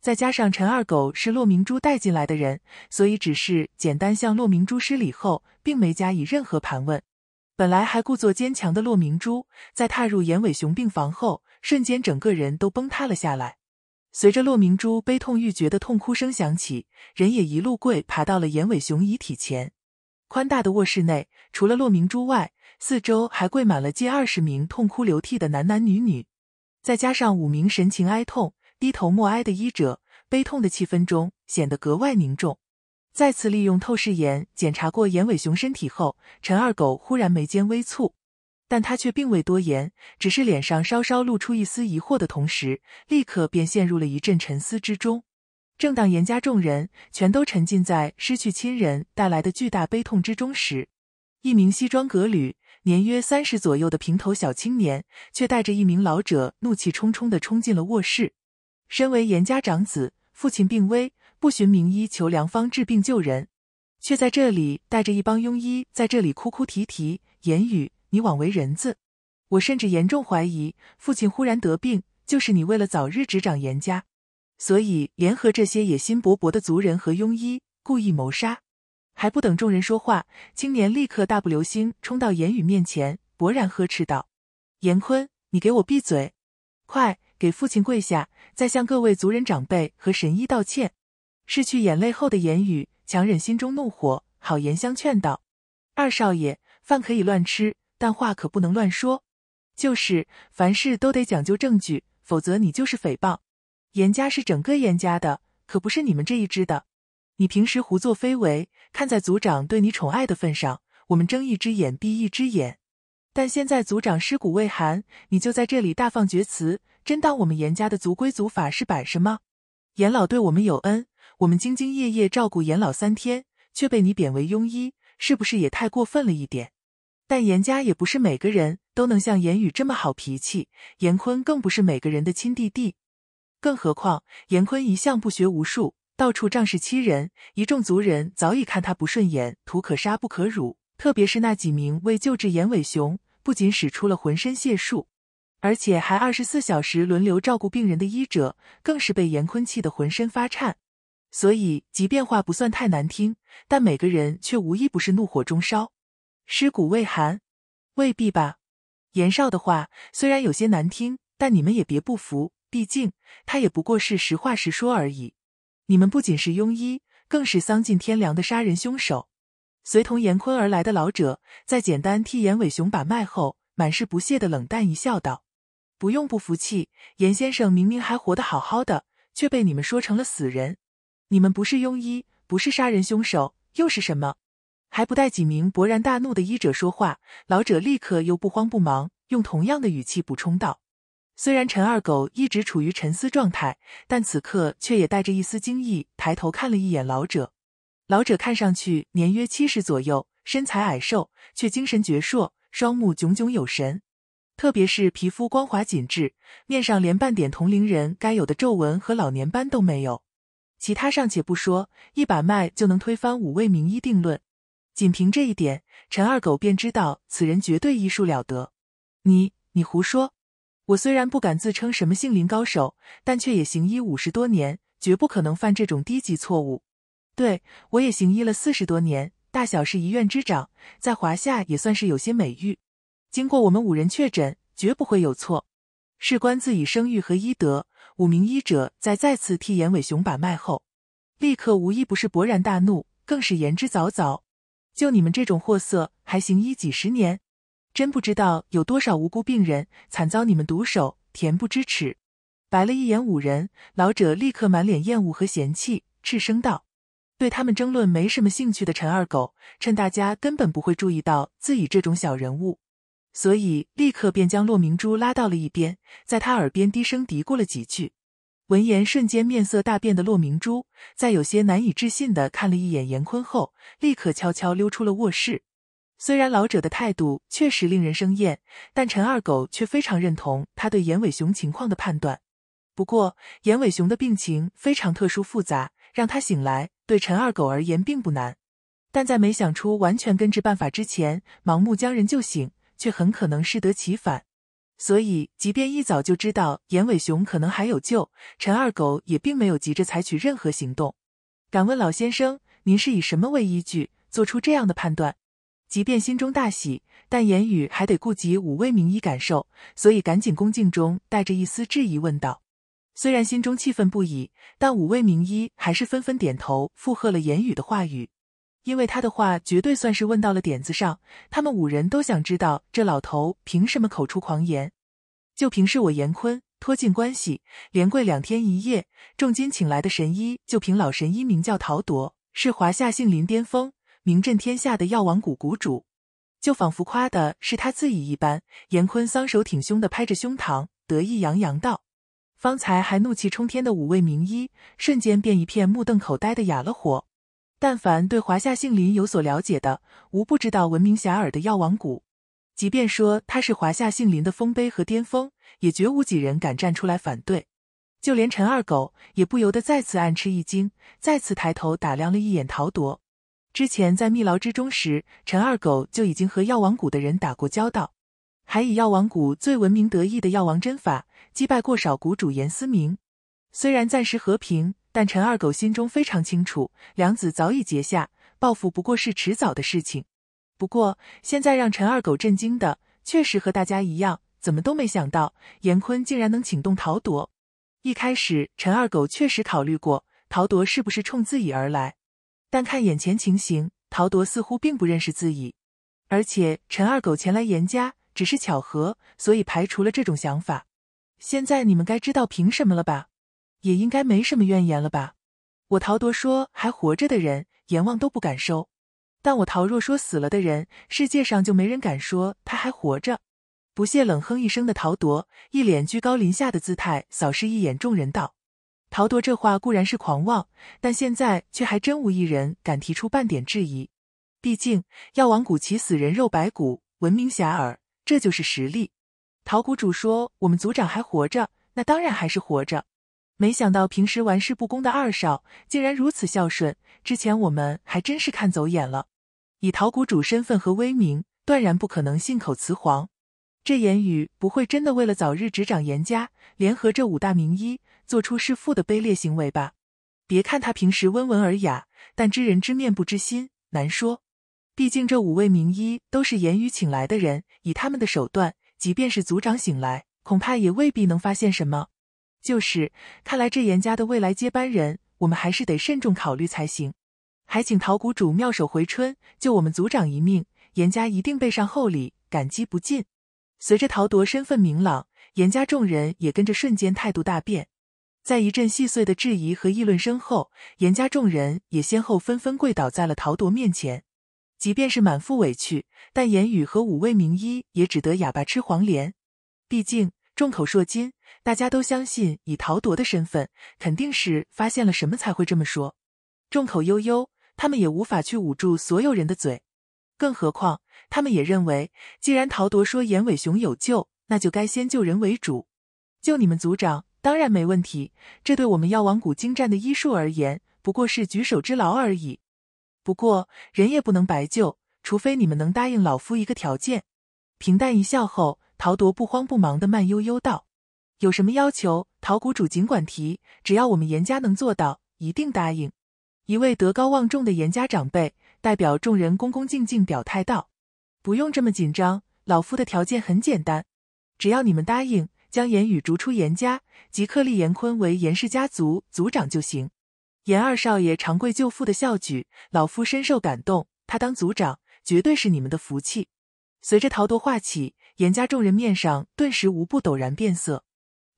再加上陈二狗是骆明珠带进来的人，所以只是简单向骆明珠施礼后，并没加以任何盘问。本来还故作坚强的骆明珠，在踏入眼尾雄病房后，瞬间整个人都崩塌了下来。随着骆明珠悲痛欲绝的痛哭声响起，人也一路跪爬到了眼尾雄遗体前。宽大的卧室内，除了骆明珠外，四周还跪满了近二十名痛哭流涕的男男女女，再加上五名神情哀痛、低头默哀的医者，悲痛的气氛中显得格外凝重。再次利用透视眼检查过严尾熊身体后，陈二狗忽然眉间微蹙，但他却并未多言，只是脸上稍稍露出一丝疑惑的同时，立刻便陷入了一阵沉思之中。正当严家众人全都沉浸在失去亲人带来的巨大悲痛之中时，一名西装革履、年约三十左右的平头小青年却带着一名老者怒气冲冲地冲进了卧室。身为严家长子，父亲病危。不寻名医求良方治病救人，却在这里带着一帮庸医在这里哭哭啼啼。言语你枉为人子！我甚至严重怀疑，父亲忽然得病，就是你为了早日执掌严家，所以联合这些野心勃勃的族人和庸医故意谋杀。还不等众人说话，青年立刻大步流星冲到严羽面前，勃然呵斥道：“严坤，你给我闭嘴！快给父亲跪下，再向各位族人长辈和神医道歉！”拭去眼泪后的言语，强忍心中怒火，好言相劝道：“二少爷，饭可以乱吃，但话可不能乱说。就是凡事都得讲究证据，否则你就是诽谤。严家是整个严家的，可不是你们这一支的。你平时胡作非为，看在族长对你宠爱的份上，我们睁一只眼闭一只眼。但现在族长尸骨未寒，你就在这里大放厥词，真当我们严家的族规族法是摆设吗？严老对我们有恩。”我们兢兢业业照顾严老三天，却被你贬为庸医，是不是也太过分了一点？但严家也不是每个人都能像严宇这么好脾气，严坤更不是每个人的亲弟弟。更何况严坤一向不学无术，到处仗势欺人，一众族人早已看他不顺眼，图可杀不可辱。特别是那几名为救治严伟雄，不仅使出了浑身解数，而且还二十四小时轮流照顾病人的医者，更是被严坤气得浑身发颤。所以，即便话不算太难听，但每个人却无一不是怒火中烧，尸骨未寒，未必吧？严少的话虽然有些难听，但你们也别不服，毕竟他也不过是实话实说而已。你们不仅是庸医，更是丧尽天良的杀人凶手。随同严坤而来的老者，在简单替严伟雄把脉后，满是不屑的冷淡一笑道：“不用不服气，严先生明明还活得好好的，却被你们说成了死人。”你们不是庸医，不是杀人凶手，又是什么？还不带几名勃然大怒的医者说话，老者立刻又不慌不忙，用同样的语气补充道：“虽然陈二狗一直处于沉思状态，但此刻却也带着一丝惊异，抬头看了一眼老者。老者看上去年约七十左右，身材矮瘦，却精神矍铄，双目炯炯有神，特别是皮肤光滑紧致，面上连半点同龄人该有的皱纹和老年斑都没有。”其他尚且不说，一把脉就能推翻五位名医定论，仅凭这一点，陈二狗便知道此人绝对医术了得。你你胡说！我虽然不敢自称什么杏林高手，但却也行医五十多年，绝不可能犯这种低级错误。对，我也行医了四十多年，大小是一院之长，在华夏也算是有些美誉。经过我们五人确诊，绝不会有错。事关自己声誉和医德。五名医者在再次替严伟雄把脉后，立刻无一不是勃然大怒，更是言之凿凿：“就你们这种货色，还行医几十年？真不知道有多少无辜病人惨遭你们毒手，恬不知耻！”白了一眼五人，老者立刻满脸厌恶和嫌弃，斥声道：“对他们争论没什么兴趣的陈二狗，趁大家根本不会注意到自己这种小人物。”所以，立刻便将骆明珠拉到了一边，在她耳边低声嘀咕了几句。闻言，瞬间面色大变的骆明珠，在有些难以置信的看了一眼严坤后，立刻悄悄溜出了卧室。虽然老者的态度确实令人生厌，但陈二狗却非常认同他对严伟雄情况的判断。不过，严伟雄的病情非常特殊复杂，让他醒来对陈二狗而言并不难。但在没想出完全根治办法之前，盲目将人救醒。却很可能适得其反，所以即便一早就知道眼尾熊可能还有救，陈二狗也并没有急着采取任何行动。敢问老先生，您是以什么为依据做出这样的判断？即便心中大喜，但言语还得顾及五位名医感受，所以赶紧恭敬中带着一丝质疑问道。虽然心中气愤不已，但五位名医还是纷纷点头附和了言语的话语。因为他的话绝对算是问到了点子上，他们五人都想知道这老头凭什么口出狂言？就凭是我严坤托尽关系，连跪两天一夜，重金请来的神医。就凭老神医名叫陶铎，是华夏杏林巅峰、名震天下的药王谷谷主。就仿佛夸的是他自己一般，严坤双手挺胸的拍着胸膛，得意洋洋道：“方才还怒气冲天的五位名医，瞬间便一片目瞪口呆的哑了火。”但凡对华夏杏林有所了解的，无不知道闻名遐迩的药王谷。即便说它是华夏杏林的丰碑和巅峰，也绝无几人敢站出来反对。就连陈二狗也不由得再次暗吃一惊，再次抬头打量了一眼陶铎。之前在密牢之中时，陈二狗就已经和药王谷的人打过交道，还以药王谷最闻名得意的药王针法击败过少谷主严思明。虽然暂时和平。但陈二狗心中非常清楚，梁子早已结下，报复不过是迟早的事情。不过，现在让陈二狗震惊的，确实和大家一样，怎么都没想到严坤竟然能请动陶铎。一开始，陈二狗确实考虑过陶铎是不是冲自己而来，但看眼前情形，陶铎似乎并不认识自己，而且陈二狗前来严家只是巧合，所以排除了这种想法。现在你们该知道凭什么了吧？也应该没什么怨言了吧？我陶铎说，还活着的人，阎王都不敢收；但我陶若说，死了的人，世界上就没人敢说他还活着。不屑冷哼一声的陶铎，一脸居高临下的姿态扫视一眼众人，道：“陶铎这话固然是狂妄，但现在却还真无一人敢提出半点质疑。毕竟药王谷其死人肉白骨，闻名遐迩，这就是实力。”陶谷主说：“我们族长还活着，那当然还是活着。”没想到平时玩世不恭的二少竟然如此孝顺，之前我们还真是看走眼了。以陶谷主身份和威名，断然不可能信口雌黄。这严语不会真的为了早日执掌严家，联合这五大名医做出弑父的卑劣行为吧？别看他平时温文尔雅，但知人知面不知心，难说。毕竟这五位名医都是严语请来的人，以他们的手段，即便是族长醒来，恐怕也未必能发现什么。就是，看来这严家的未来接班人，我们还是得慎重考虑才行。还请陶谷主妙手回春，救我们族长一命，严家一定备上厚礼，感激不尽。随着陶铎身份明朗，严家众人也跟着瞬间态度大变。在一阵细碎的质疑和议论声后，严家众人也先后纷纷跪倒在了陶铎面前。即便是满腹委屈，但言语和五位名医也只得哑巴吃黄连，毕竟众口铄金。大家都相信，以陶铎的身份，肯定是发现了什么才会这么说。众口悠悠，他们也无法去捂住所有人的嘴。更何况，他们也认为，既然陶铎说严尾熊有救，那就该先救人为主。救你们族长，当然没问题。这对我们药王谷精湛的医术而言，不过是举手之劳而已。不过，人也不能白救，除非你们能答应老夫一个条件。平淡一笑后，陶铎不慌不忙的慢悠悠道。有什么要求，陶谷主尽管提，只要我们严家能做到，一定答应。一位德高望重的严家长辈代表众人恭恭敬敬表态道：“不用这么紧张，老夫的条件很简单，只要你们答应将严宇逐出严家，即刻立严坤为严氏家族族长就行。”严二少爷长贵舅父的孝举，老夫深受感动，他当族长绝对是你们的福气。随着陶铎话起，严家众人面上顿时无不陡然变色。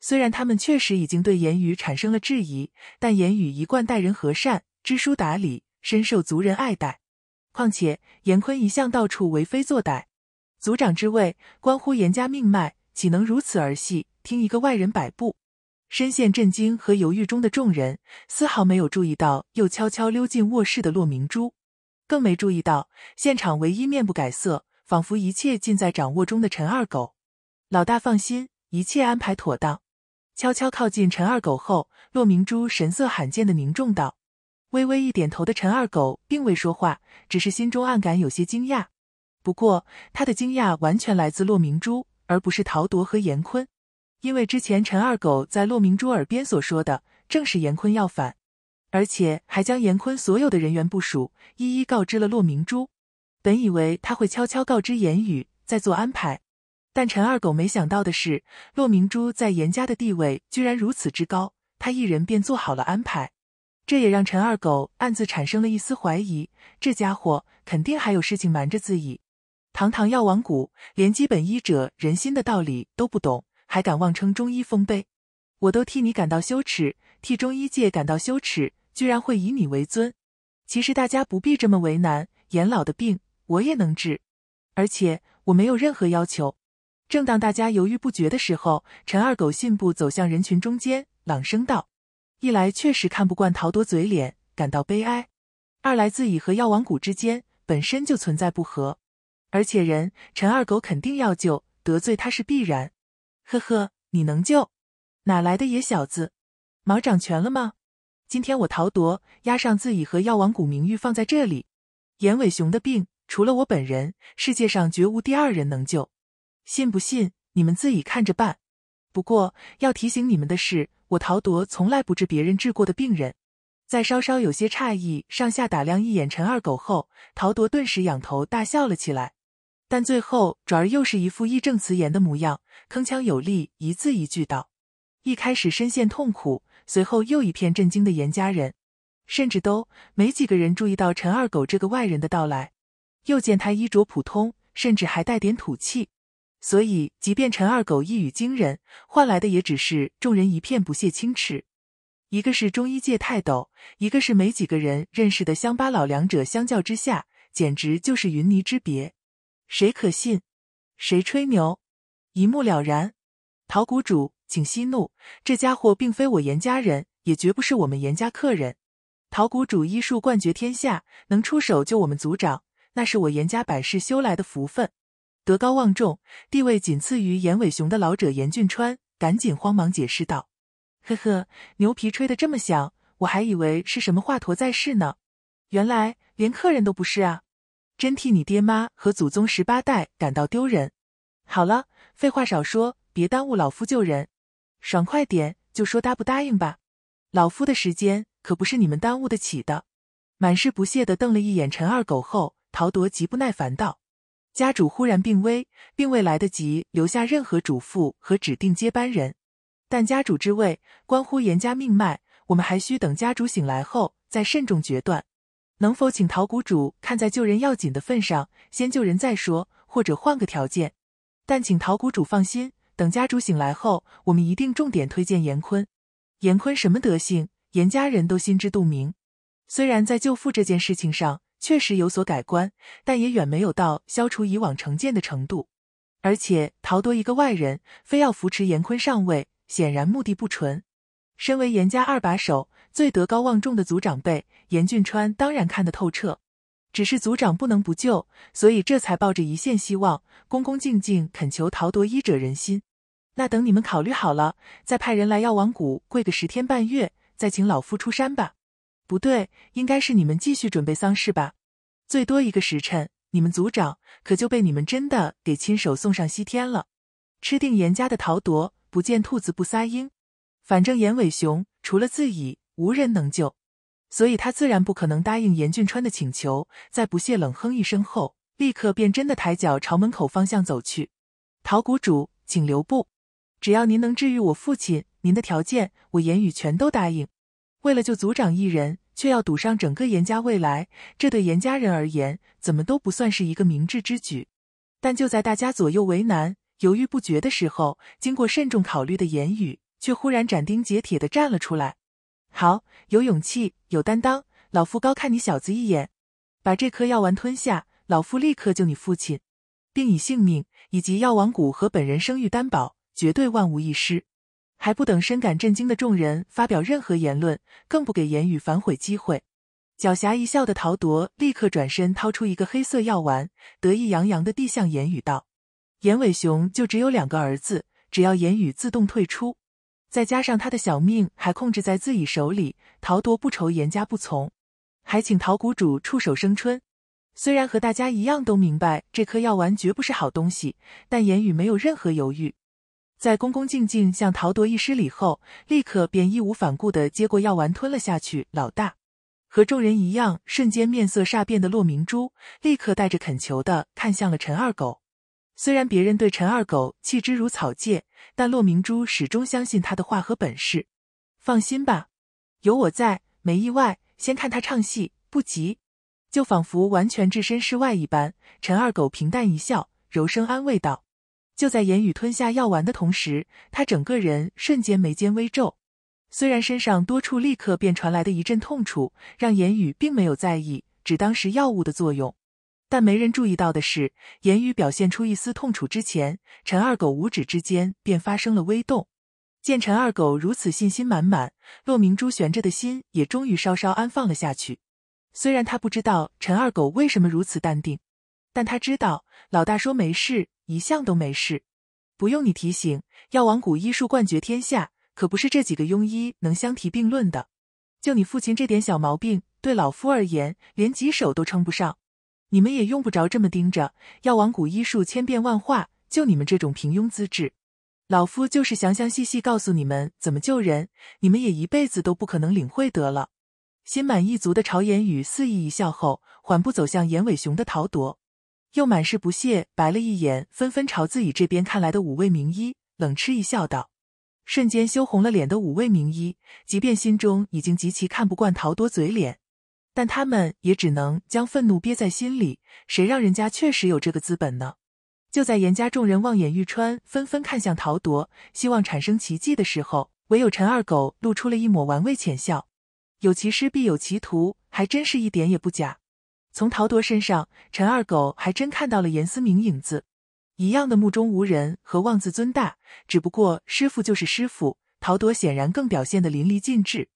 虽然他们确实已经对言语产生了质疑，但言语一贯待人和善，知书达理，深受族人爱戴。况且严坤一向到处为非作歹，族长之位关乎严家命脉，岂能如此儿戏，听一个外人摆布？深陷震惊和犹豫中的众人，丝毫没有注意到又悄悄溜进卧室的骆明珠，更没注意到现场唯一面不改色，仿佛一切尽在掌握中的陈二狗。老大放心，一切安排妥当。悄悄靠近陈二狗后，骆明珠神色罕见的凝重道：“微微一点头的陈二狗并未说话，只是心中暗感有些惊讶。不过他的惊讶完全来自骆明珠，而不是陶铎和严坤，因为之前陈二狗在骆明珠耳边所说的正是严坤要反，而且还将严坤所有的人员部署一一告知了骆明珠。本以为他会悄悄告知严语再做安排。”但陈二狗没想到的是，骆明珠在严家的地位居然如此之高，他一人便做好了安排，这也让陈二狗暗自产生了一丝怀疑：这家伙肯定还有事情瞒着自己。堂堂药王谷，连基本医者仁心的道理都不懂，还敢妄称中医丰碑？我都替你感到羞耻，替中医界感到羞耻，居然会以你为尊。其实大家不必这么为难，严老的病我也能治，而且我没有任何要求。正当大家犹豫不决的时候，陈二狗信步走向人群中间，朗声道：“一来确实看不惯陶铎嘴脸，感到悲哀；二来自己和药王谷之间本身就存在不和，而且人陈二狗肯定要救，得罪他是必然。呵呵，你能救？哪来的野小子？毛长全了吗？今天我陶铎押上自己和药王谷名誉放在这里，严伟雄的病，除了我本人，世界上绝无第二人能救。”信不信你们自己看着办。不过要提醒你们的是，我陶铎从来不治别人治过的病人。在稍稍有些诧异，上下打量一眼陈二狗后，陶铎顿时仰头大笑了起来。但最后转而又是一副义正辞严的模样，铿锵有力，一字一句道：“一开始深陷痛苦，随后又一片震惊的严家人，甚至都没几个人注意到陈二狗这个外人的到来。又见他衣着普通，甚至还带点土气。”所以，即便陈二狗一语惊人，换来的也只是众人一片不屑轻斥。一个是中医界泰斗，一个是没几个人认识的乡巴佬，两者相较之下，简直就是云泥之别。谁可信？谁吹牛？一目了然。陶谷主，请息怒，这家伙并非我严家人，也绝不是我们严家客人。陶谷主医术冠绝天下，能出手救我们族长，那是我严家百世修来的福分。德高望重、地位仅次于严尾熊的老者严俊川赶紧慌忙解释道：“呵呵，牛皮吹得这么响，我还以为是什么华佗在世呢，原来连客人都不是啊！真替你爹妈和祖宗十八代感到丢人。好了，废话少说，别耽误老夫救人，爽快点就说答不答应吧。老夫的时间可不是你们耽误得起的。”满是不屑的瞪了一眼陈二狗后，陶铎极不耐烦道。家主忽然病危，并未来得及留下任何嘱咐和指定接班人。但家主之位关乎严家命脉，我们还需等家主醒来后再慎重决断。能否请陶谷主看在救人要紧的份上，先救人再说，或者换个条件？但请陶谷主放心，等家主醒来后，我们一定重点推荐严坤。严坤什么德性，严家人都心知肚明。虽然在救父这件事情上，确实有所改观，但也远没有到消除以往成见的程度。而且逃铎一个外人，非要扶持严坤上位，显然目的不纯。身为严家二把手、最德高望重的族长辈，严俊川当然看得透彻。只是族长不能不救，所以这才抱着一线希望，恭恭敬敬恳求逃夺医者仁心。那等你们考虑好了，再派人来药王谷跪个十天半月，再请老夫出山吧。不对，应该是你们继续准备丧事吧。最多一个时辰，你们族长可就被你们真的给亲手送上西天了。吃定严家的陶铎，不见兔子不撒鹰。反正严伟雄除了自己无人能救，所以他自然不可能答应严俊川的请求。在不屑冷哼一声后，立刻便真的抬脚朝门口方向走去。陶谷主，请留步。只要您能治愈我父亲，您的条件我言语全都答应。为了救族长一人，却要赌上整个严家未来，这对严家人而言，怎么都不算是一个明智之举。但就在大家左右为难、犹豫不决的时候，经过慎重考虑的严语，却忽然斩钉截铁的站了出来：“好，有勇气，有担当，老夫高看你小子一眼，把这颗药丸吞下，老夫立刻救你父亲，并以性命以及药王谷和本人生誉担保，绝对万无一失。”还不等深感震惊的众人发表任何言论，更不给言语反悔机会。狡黠一笑的陶铎立刻转身，掏出一个黑色药丸，得意洋洋地递向言语道：“严伟雄就只有两个儿子，只要言语自动退出，再加上他的小命还控制在自己手里，陶铎不愁严家不从。还请陶谷主触手生春。”虽然和大家一样都明白这颗药丸绝不是好东西，但言语没有任何犹豫。在恭恭敬敬向陶铎一施礼后，立刻便义无反顾的接过药丸吞了下去。老大，和众人一样，瞬间面色煞变的骆明珠，立刻带着恳求的看向了陈二狗。虽然别人对陈二狗弃之如草芥，但骆明珠始终相信他的话和本事。放心吧，有我在，没意外。先看他唱戏，不急。就仿佛完全置身事外一般，陈二狗平淡一笑，柔声安慰道。就在言语吞下药丸的同时，他整个人瞬间眉间微皱。虽然身上多处立刻便传来的一阵痛楚，让言语并没有在意，只当是药物的作用。但没人注意到的是，言语表现出一丝痛楚之前，陈二狗五指之间便发生了微动。见陈二狗如此信心满满，骆明珠悬着的心也终于稍稍安放了下去。虽然他不知道陈二狗为什么如此淡定，但他知道。老大说没事，一向都没事，不用你提醒。药王谷医术冠绝天下，可不是这几个庸医能相提并论的。就你父亲这点小毛病，对老夫而言连棘手都称不上。你们也用不着这么盯着。药王谷医术千变万化，就你们这种平庸资质，老夫就是详详细细告诉你们怎么救人，你们也一辈子都不可能领会得了。心满意足的朝言语肆意一笑后，缓步走向眼尾熊的逃夺。又满是不屑，白了一眼，纷纷朝自己这边看来的五位名医冷嗤一笑，道：“瞬间羞红了脸的五位名医，即便心中已经极其看不惯陶铎嘴脸，但他们也只能将愤怒憋在心里。谁让人家确实有这个资本呢？”就在严家众人望眼欲穿，纷纷看向陶铎，希望产生奇迹的时候，唯有陈二狗露出了一抹玩味浅笑：“有其师必有其徒，还真是一点也不假。”从陶铎身上，陈二狗还真看到了严思明影子，一样的目中无人和妄自尊大。只不过师傅就是师傅，陶铎显然更表现的淋漓尽致。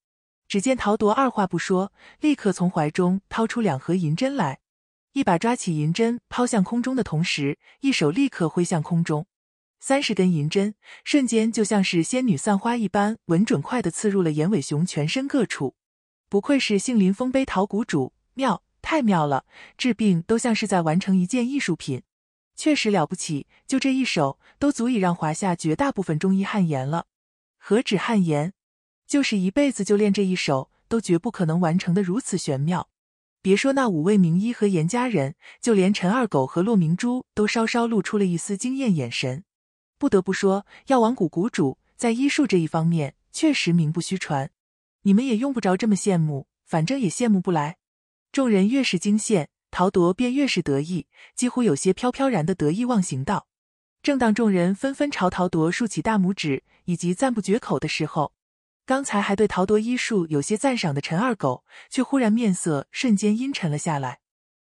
只见陶铎二话不说，立刻从怀中掏出两盒银针来，一把抓起银针抛向空中的同时，一手立刻挥向空中。三十根银针瞬间就像是仙女散花一般，稳准快的刺入了严伟雄全身各处。不愧是杏林丰碑陶谷主，妙！太妙了，治病都像是在完成一件艺术品，确实了不起。就这一手，都足以让华夏绝大部分中医汗颜了。何止汗颜，就是一辈子就练这一手，都绝不可能完成的如此玄妙。别说那五位名医和严家人，就连陈二狗和骆明珠，都稍稍露出了一丝惊艳眼神。不得不说，药王谷谷主在医术这一方面确实名不虚传。你们也用不着这么羡慕，反正也羡慕不来。众人越是惊羡，陶铎便越是得意，几乎有些飘飘然的得意忘形道。正当众人纷纷朝陶铎竖起大拇指，以及赞不绝口的时候，刚才还对陶铎医术有些赞赏的陈二狗，却忽然面色瞬间阴沉了下来。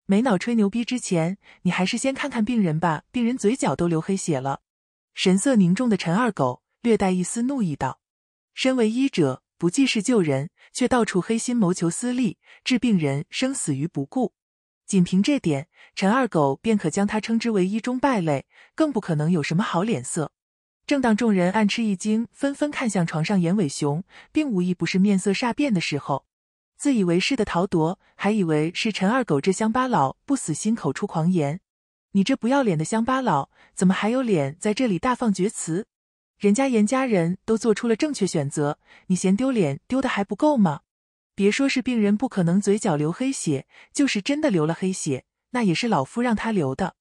没脑吹牛逼之前，你还是先看看病人吧。病人嘴角都流黑血了，神色凝重的陈二狗略带一丝怒意道：“身为医者，不济事救人。”却到处黑心谋求私利，置病人生死于不顾。仅凭这点，陈二狗便可将他称之为一中败类，更不可能有什么好脸色。正当众人暗吃一惊，纷纷看向床上眼尾熊，并无一不是面色煞变的时候，自以为是的陶铎还以为是陈二狗这乡巴佬不死心，口出狂言：“你这不要脸的乡巴佬，怎么还有脸在这里大放厥词？”人家严家人都做出了正确选择，你嫌丢脸丢的还不够吗？别说是病人不可能嘴角流黑血，就是真的流了黑血，那也是老夫让他流的。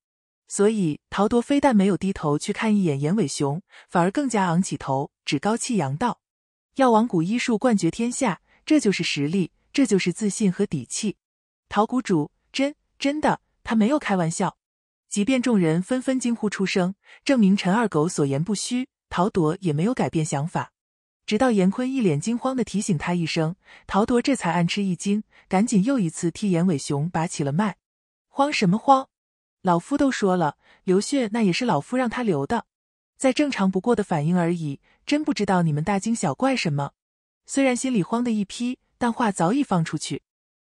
所以陶铎非但没有低头去看一眼严伟雄，反而更加昂起头，趾高气扬道：“药王谷医术冠绝天下，这就是实力，这就是自信和底气。”陶谷主，真真的，他没有开玩笑。即便众人纷纷惊呼出声，证明陈二狗所言不虚。陶朵也没有改变想法，直到严坤一脸惊慌的提醒他一声，陶铎这才暗吃一惊，赶紧又一次替严伟雄把起了脉。慌什么慌？老夫都说了，流血那也是老夫让他流的，再正常不过的反应而已。真不知道你们大惊小怪什么。虽然心里慌的一批，但话早已放出去。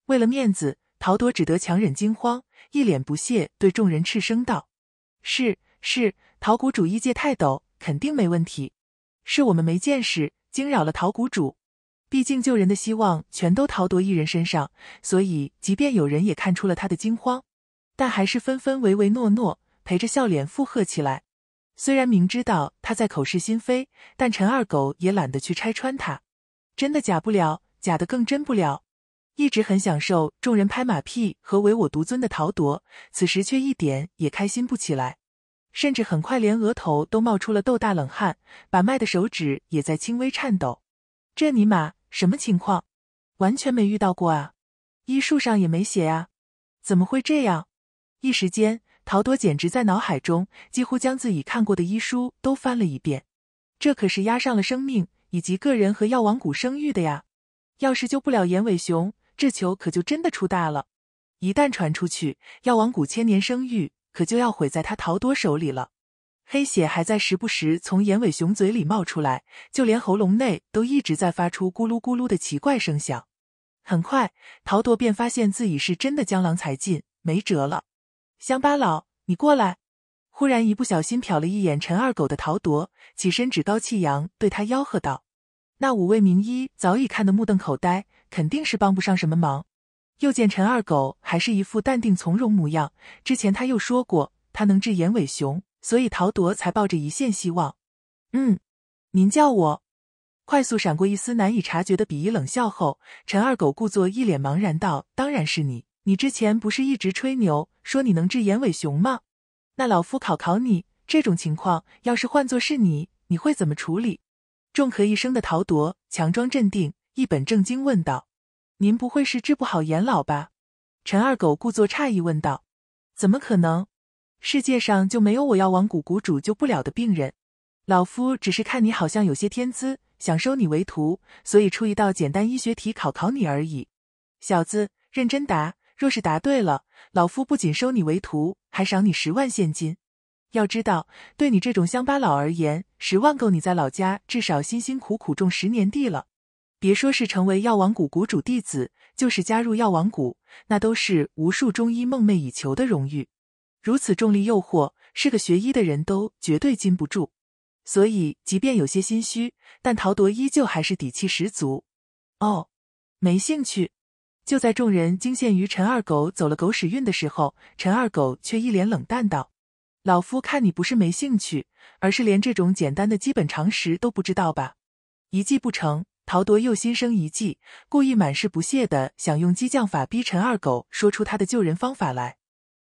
为了面子，陶铎只得强忍惊慌，一脸不屑对众人斥声道：“是是，陶谷主一介泰斗。”肯定没问题，是我们没见识惊扰了陶谷主。毕竟救人的希望全都陶铎一人身上，所以即便有人也看出了他的惊慌，但还是纷纷唯唯诺诺，陪着笑脸附和起来。虽然明知道他在口是心非，但陈二狗也懒得去拆穿他。真的假不了，假的更真不了。一直很享受众人拍马屁和唯我独尊的陶铎，此时却一点也开心不起来。甚至很快连额头都冒出了豆大冷汗，把脉的手指也在轻微颤抖。这尼玛什么情况？完全没遇到过啊！医书上也没写啊，怎么会这样？一时间，陶朵简直在脑海中几乎将自己看过的医书都翻了一遍。这可是压上了生命，以及个人和药王谷声誉的呀！要是救不了眼尾熊，这球可就真的出大了。一旦传出去，药王谷千年声誉……可就要毁在他陶铎手里了，黑血还在时不时从眼尾熊嘴里冒出来，就连喉咙内都一直在发出咕噜咕噜的奇怪声响。很快，陶铎便发现自己是真的江郎才尽，没辙了。乡巴佬，你过来！忽然一不小心瞟了一眼陈二狗的陶铎，起身趾高气扬对他吆喝道：“那五位名医早已看得目瞪口呆，肯定是帮不上什么忙。”又见陈二狗，还是一副淡定从容模样。之前他又说过他能治眼尾熊，所以陶铎才抱着一线希望。嗯，您叫我。快速闪过一丝难以察觉的鄙夷冷笑后，陈二狗故作一脸茫然道：“当然是你，你之前不是一直吹牛说你能治眼尾熊吗？那老夫考考你，这种情况要是换作是你，你会怎么处理？”重咳一声的陶铎强装镇定，一本正经问道。您不会是治不好严老吧？陈二狗故作诧异问道。怎么可能？世界上就没有我要王谷谷主救不了的病人。老夫只是看你好像有些天资，想收你为徒，所以出一道简单医学题考考你而已。小子，认真答。若是答对了，老夫不仅收你为徒，还赏你十万现金。要知道，对你这种乡巴佬而言，十万够你在老家至少辛辛苦苦种十年地了。别说是成为药王谷谷主弟子，就是加入药王谷，那都是无数中医梦寐以求的荣誉。如此重力诱惑，是个学医的人都绝对禁不住。所以，即便有些心虚，但陶铎依旧还是底气十足。哦，没兴趣。就在众人惊羡于陈二狗走了狗屎运的时候，陈二狗却一脸冷淡道：“老夫看你不是没兴趣，而是连这种简单的基本常识都不知道吧？一计不成。”陶铎又心生一计，故意满是不屑的想用激将法逼陈二狗说出他的救人方法来。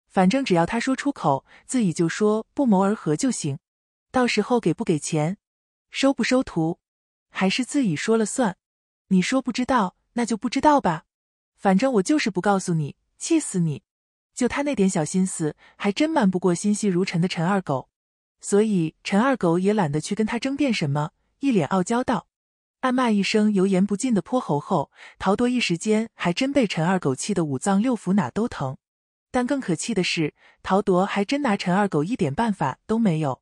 反正只要他说出口，自己就说不谋而合就行。到时候给不给钱，收不收徒，还是自己说了算。你说不知道，那就不知道吧。反正我就是不告诉你，气死你！就他那点小心思，还真瞒不过心细如尘的陈二狗。所以陈二狗也懒得去跟他争辩什么，一脸傲娇道。暗骂一声“油盐不进”的泼猴后，陶铎一时间还真被陈二狗气得五脏六腑哪都疼。但更可气的是，陶铎还真拿陈二狗一点办法都没有。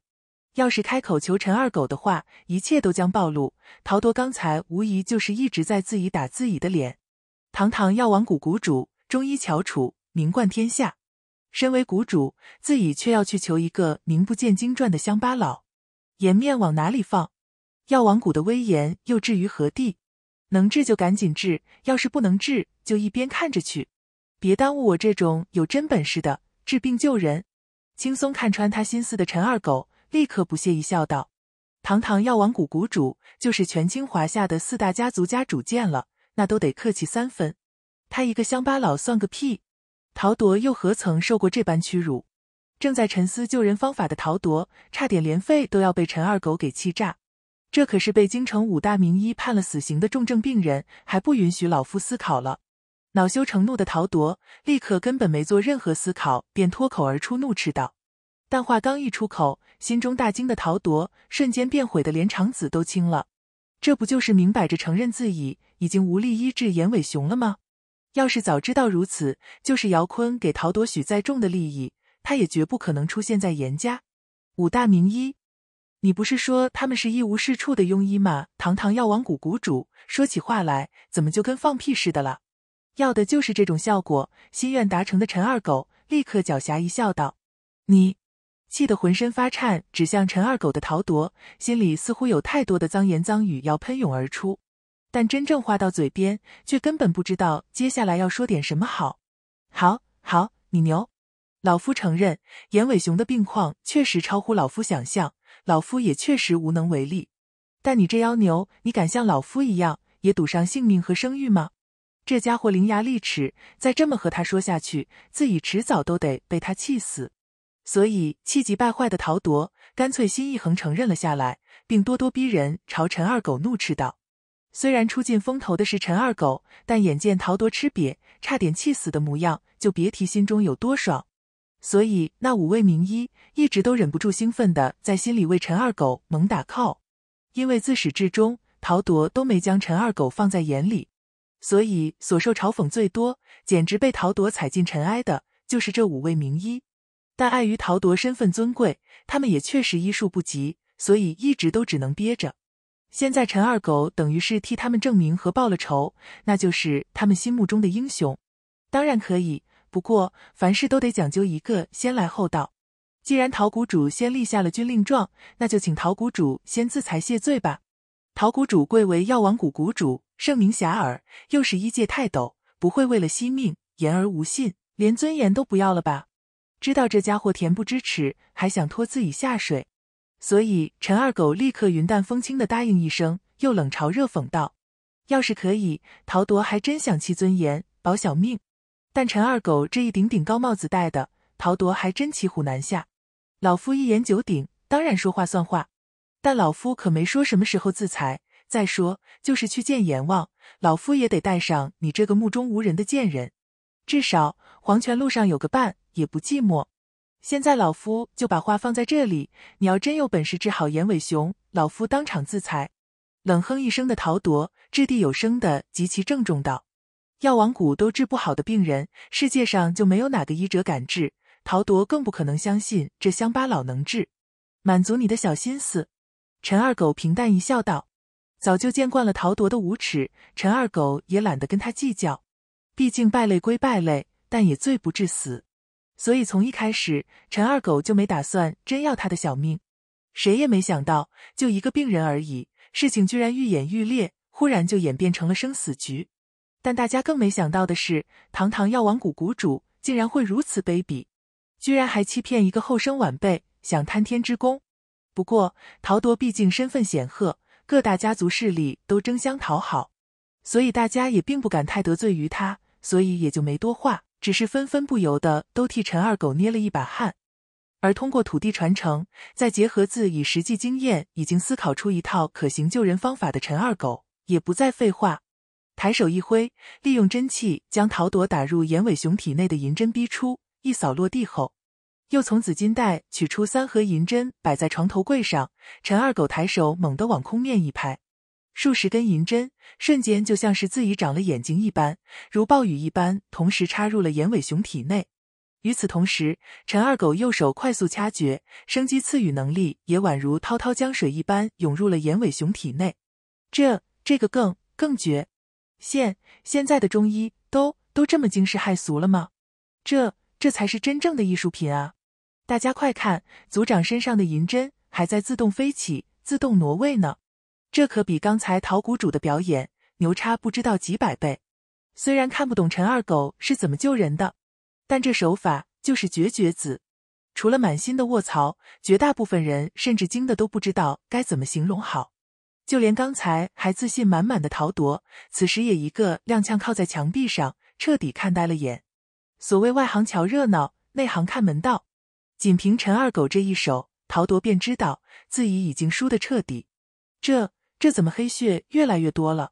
要是开口求陈二狗的话，一切都将暴露。陶铎刚才无疑就是一直在自己打自己的脸。堂堂药王谷谷主、中医翘楚、名冠天下，身为谷主，自己却要去求一个名不见经传的乡巴佬，颜面往哪里放？药王谷的威严又置于何地？能治就赶紧治，要是不能治，就一边看着去，别耽误我这种有真本事的治病救人。轻松看穿他心思的陈二狗立刻不屑一笑道：“堂堂药王谷谷主，就是全清华下的四大家族家主见了，那都得客气三分。他一个乡巴佬算个屁？陶铎又何曾受过这般屈辱？”正在沉思救人方法的陶铎，差点连肺都要被陈二狗给气炸。这可是被京城五大名医判了死刑的重症病人，还不允许老夫思考了。恼羞成怒的陶铎立刻根本没做任何思考，便脱口而出怒斥道：“但话刚一出口，心中大惊的陶铎瞬间变悔的连肠子都青了。这不就是明摆着承认自己已经无力医治严伟雄了吗？要是早知道如此，就是姚坤给陶铎许再重的利益，他也绝不可能出现在严家五大名医。”你不是说他们是一无是处的庸医吗？堂堂药王谷谷主说起话来，怎么就跟放屁似的了？要的就是这种效果，心愿达成的陈二狗立刻狡黠一笑，道：“你！”气得浑身发颤，指向陈二狗的陶铎，心里似乎有太多的脏言脏语要喷涌而出，但真正话到嘴边，却根本不知道接下来要说点什么。好，好，好，你牛！老夫承认，严伟雄的病况确实超乎老夫想象。老夫也确实无能为力，但你这妖牛，你敢像老夫一样也赌上性命和声誉吗？这家伙伶牙俐齿，再这么和他说下去，自己迟早都得被他气死。所以气急败坏的陶铎干脆心一横，承认了下来，并咄咄逼人朝陈二狗怒斥道：“虽然出尽风头的是陈二狗，但眼见陶铎吃瘪、差点气死的模样，就别提心中有多爽。”所以那五位名医一直都忍不住兴奋的在心里为陈二狗猛打 call，因为自始至终陶铎都没将陈二狗放在眼里，所以所受嘲讽最多，简直被陶铎踩进尘埃的就是这五位名医。但碍于陶铎身份尊贵，他们也确实医术不及，所以一直都只能憋着。现在陈二狗等于是替他们证明和报了仇，那就是他们心目中的英雄，当然可以。不过凡事都得讲究一个先来后到，既然陶谷主先立下了军令状，那就请陶谷主先自裁谢罪吧。陶谷主贵为药王谷谷主，盛名遐迩，又是一界泰斗，不会为了惜命言而无信，连尊严都不要了吧？知道这家伙恬不知耻，还想拖自己下水，所以陈二狗立刻云淡风轻的答应一声，又冷嘲热讽道：“要是可以，陶铎还真想弃尊严保小命。”但陈二狗这一顶顶高帽子戴的，陶铎还真骑虎难下。老夫一言九鼎，当然说话算话。但老夫可没说什么时候自裁。再说，就是去见阎王，老夫也得带上你这个目中无人的贱人，至少黄泉路上有个伴，也不寂寞。现在老夫就把话放在这里，你要真有本事治好严伟雄，老夫当场自裁。冷哼一声的陶铎，掷地有声的极其郑重道。药王谷都治不好的病人，世界上就没有哪个医者敢治。陶铎更不可能相信这乡巴佬能治。满足你的小心思，陈二狗平淡一笑道。早就见惯了陶铎的无耻，陈二狗也懒得跟他计较。毕竟败类归败类，但也罪不至死。所以从一开始，陈二狗就没打算真要他的小命。谁也没想到，就一个病人而已，事情居然愈演愈烈，忽然就演变成了生死局。但大家更没想到的是，堂堂药王谷谷主竟然会如此卑鄙，居然还欺骗一个后生晚辈，想贪天之功。不过陶铎毕竟身份显赫，各大家族势力都争相讨好，所以大家也并不敢太得罪于他，所以也就没多话，只是纷纷不由得都替陈二狗捏了一把汗。而通过土地传承，再结合自己实际经验，已经思考出一套可行救人方法的陈二狗，也不再废话。抬手一挥，利用真气将陶朵打入眼尾熊体内的银针逼出，一扫落地后，又从紫金袋取出三盒银针，摆在床头柜上。陈二狗抬手猛地往空面一拍，数十根银针瞬间就像是自己长了眼睛一般，如暴雨一般同时插入了眼尾熊体内。与此同时，陈二狗右手快速掐诀，生机赐予能力也宛如滔滔江水一般涌入了眼尾熊体内。这，这个更更绝！现现在的中医都都这么惊世骇俗了吗？这这才是真正的艺术品啊！大家快看，族长身上的银针还在自动飞起、自动挪位呢，这可比刚才陶谷主的表演牛叉不知道几百倍。虽然看不懂陈二狗是怎么救人的，但这手法就是绝绝子。除了满心的卧槽，绝大部分人甚至惊的都不知道该怎么形容好。就连刚才还自信满满的陶铎，此时也一个踉跄，靠在墙壁上，彻底看呆了眼。所谓外行瞧热闹，内行看门道。仅凭陈二狗这一手，陶铎便知道自己已经输得彻底。这这怎么黑血越来越多了？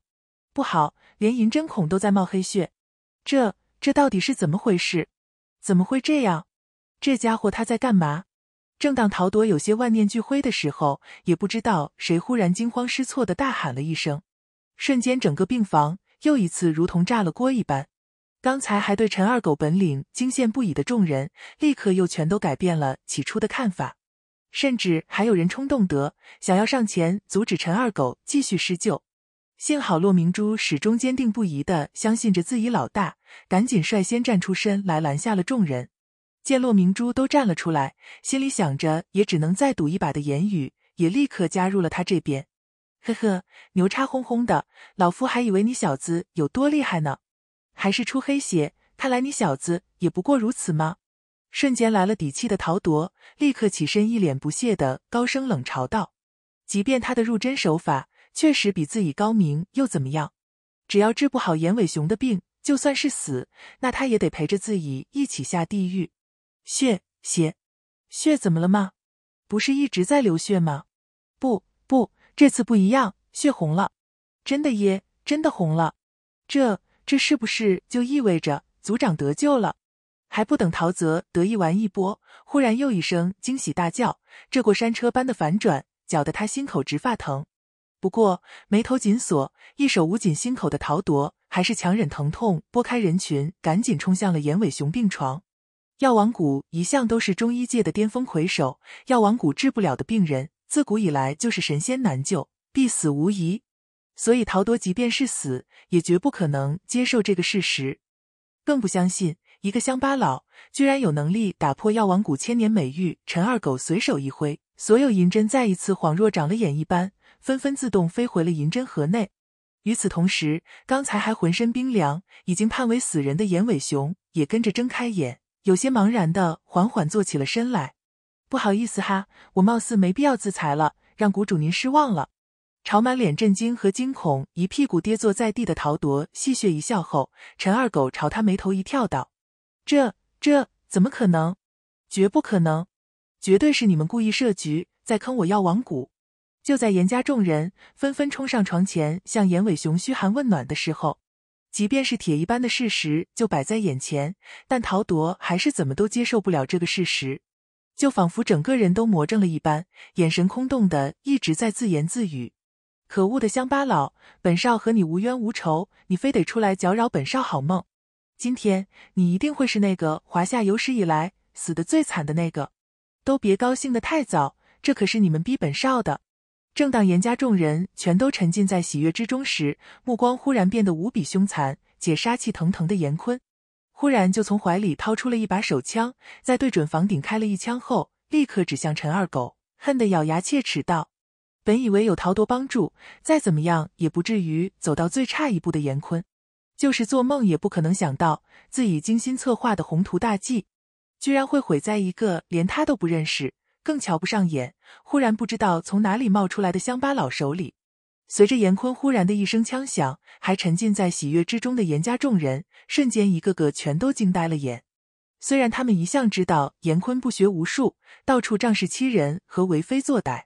不好，连银针孔都在冒黑血。这这到底是怎么回事？怎么会这样？这家伙他在干嘛？正当陶朵有些万念俱灰的时候，也不知道谁忽然惊慌失措的大喊了一声，瞬间整个病房又一次如同炸了锅一般。刚才还对陈二狗本领惊羡不已的众人，立刻又全都改变了起初的看法，甚至还有人冲动得想要上前阻止陈二狗继续施救。幸好骆明珠始终坚定不移的相信着自己老大，赶紧率先站出身来拦下了众人。见骆明珠都站了出来，心里想着也只能再赌一把的言语，也立刻加入了他这边。呵呵，牛叉哄哄的，老夫还以为你小子有多厉害呢，还是出黑血，看来你小子也不过如此嘛。瞬间来了底气的陶铎，立刻起身，一脸不屑的高声冷嘲道：“即便他的入针手法确实比自己高明，又怎么样？只要治不好严尾雄的病，就算是死，那他也得陪着自己一起下地狱。”血血血，怎么了吗？不是一直在流血吗？不不，这次不一样，血红了！真的耶，真的红了！这这是不是就意味着组长得救了？还不等陶泽得意完一波，忽然又一声惊喜大叫，这过山车般的反转搅得他心口直发疼。不过眉头紧锁，一手捂紧心口的陶铎，还是强忍疼痛，拨开人群，赶紧冲向了眼尾熊病床。药王谷一向都是中医界的巅峰魁首，药王谷治不了的病人，自古以来就是神仙难救，必死无疑。所以陶铎即便是死，也绝不可能接受这个事实，更不相信一个乡巴佬居然有能力打破药王谷千年美誉。陈二狗随手一挥，所有银针再一次恍若长了眼一般，纷纷自动飞回了银针盒内。与此同时，刚才还浑身冰凉、已经判为死人的眼尾熊也跟着睁开眼。有些茫然的，缓缓坐起了身来。不好意思哈，我貌似没必要自裁了，让谷主您失望了。朝满脸震惊和惊恐，一屁股跌坐在地的陶铎戏谑一笑后，陈二狗朝他眉头一跳道：“这这怎么可能？绝不可能！绝对是你们故意设局，在坑我药王谷！”就在严家众人纷纷冲上床前向严伟雄嘘寒问暖的时候。即便是铁一般的事实就摆在眼前，但陶铎还是怎么都接受不了这个事实，就仿佛整个人都魔怔了一般，眼神空洞的一直在自言自语：“可恶的乡巴佬，本少和你无冤无仇，你非得出来搅扰本少好梦。今天你一定会是那个华夏有史以来死的最惨的那个。都别高兴的太早，这可是你们逼本少的。”正当严家众人全都沉浸在喜悦之中时，目光忽然变得无比凶残且杀气腾腾的严坤，忽然就从怀里掏出了一把手枪，在对准房顶开了一枪后，立刻指向陈二狗，恨得咬牙切齿道：“本以为有陶铎帮助，再怎么样也不至于走到最差一步的严坤，就是做梦也不可能想到，自己精心策划的宏图大计，居然会毁在一个连他都不认识。”更瞧不上眼。忽然，不知道从哪里冒出来的乡巴佬手里，随着严坤忽然的一声枪响，还沉浸在喜悦之中的严家众人，瞬间一个个全都惊呆了眼。虽然他们一向知道严坤不学无术，到处仗势欺人和为非作歹，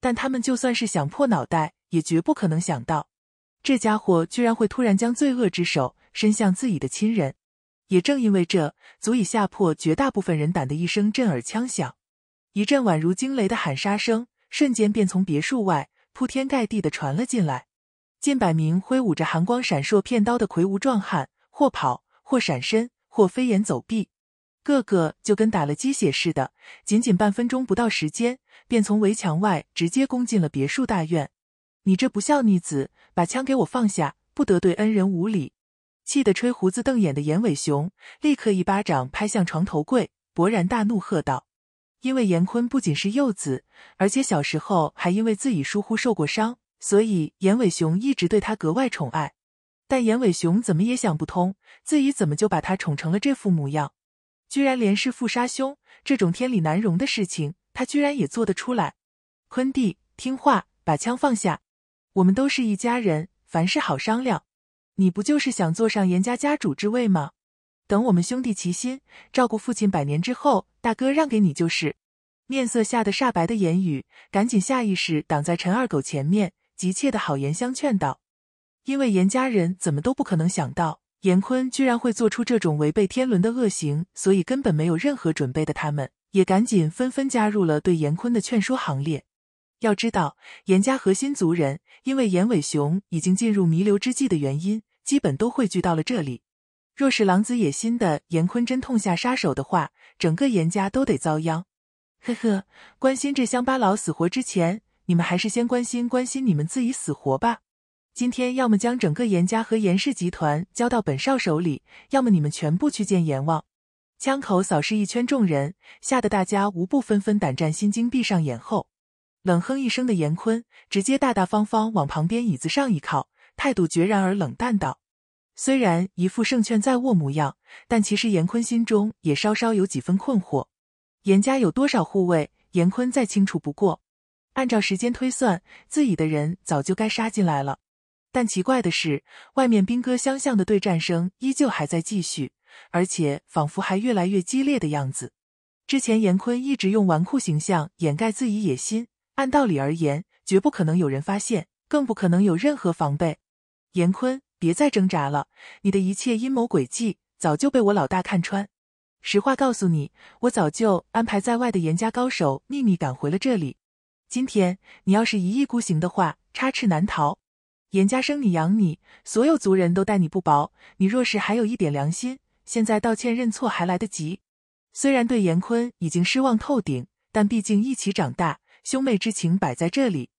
但他们就算是想破脑袋，也绝不可能想到，这家伙居然会突然将罪恶之手伸向自己的亲人。也正因为这，足以吓破绝大部分人胆的一声震耳枪响。一阵宛如惊雷的喊杀声，瞬间便从别墅外铺天盖地的传了进来。近百名挥舞着寒光闪烁片刀的魁梧壮汉，或跑，或闪身，或飞檐走壁，个个就跟打了鸡血似的。仅仅半分钟不到时间，便从围墙外直接攻进了别墅大院。你这不孝逆子，把枪给我放下，不得对恩人无礼！气得吹胡子瞪眼的眼尾熊，立刻一巴掌拍向床头柜，勃然大怒喝道。因为严坤不仅是幼子，而且小时候还因为自己疏忽受过伤，所以严伟雄一直对他格外宠爱。但严伟雄怎么也想不通，自己怎么就把他宠成了这副模样，居然连弑父杀兄这种天理难容的事情，他居然也做得出来。坤弟，听话，把枪放下，我们都是一家人，凡事好商量。你不就是想坐上严家家主之位吗？等我们兄弟齐心照顾父亲百年之后，大哥让给你就是。面色吓得煞白的严宇赶紧下意识挡在陈二狗前面，急切的好言相劝道：“因为严家人怎么都不可能想到严坤居然会做出这种违背天伦的恶行，所以根本没有任何准备的他们也赶紧纷纷加入了对严坤的劝说行列。要知道，严家核心族人因为严伟雄已经进入弥留之际的原因，基本都汇聚到了这里。”若是狼子野心的严坤真痛下杀手的话，整个严家都得遭殃。呵呵，关心这乡巴佬死活之前，你们还是先关心关心你们自己死活吧。今天要么将整个严家和严氏集团交到本少手里，要么你们全部去见阎王。枪口扫视一圈众人，吓得大家无不纷纷胆战心惊，闭上眼后，冷哼一声的严坤直接大大方方往旁边椅子上一靠，态度决然而冷淡道。虽然一副胜券在握模样，但其实严坤心中也稍稍有几分困惑。严家有多少护卫，严坤再清楚不过。按照时间推算，自己的人早就该杀进来了。但奇怪的是，外面兵戈相向的对战声依旧还在继续，而且仿佛还越来越激烈的样子。之前严坤一直用纨绔形象掩盖自己野心，按道理而言，绝不可能有人发现，更不可能有任何防备。严坤。别再挣扎了，你的一切阴谋诡计早就被我老大看穿。实话告诉你，我早就安排在外的严家高手秘密赶回了这里。今天你要是一意孤行的话，插翅难逃。严家生你养你，所有族人都待你不薄。你若是还有一点良心，现在道歉认错还来得及。虽然对严坤已经失望透顶，但毕竟一起长大，兄妹之情摆在这里。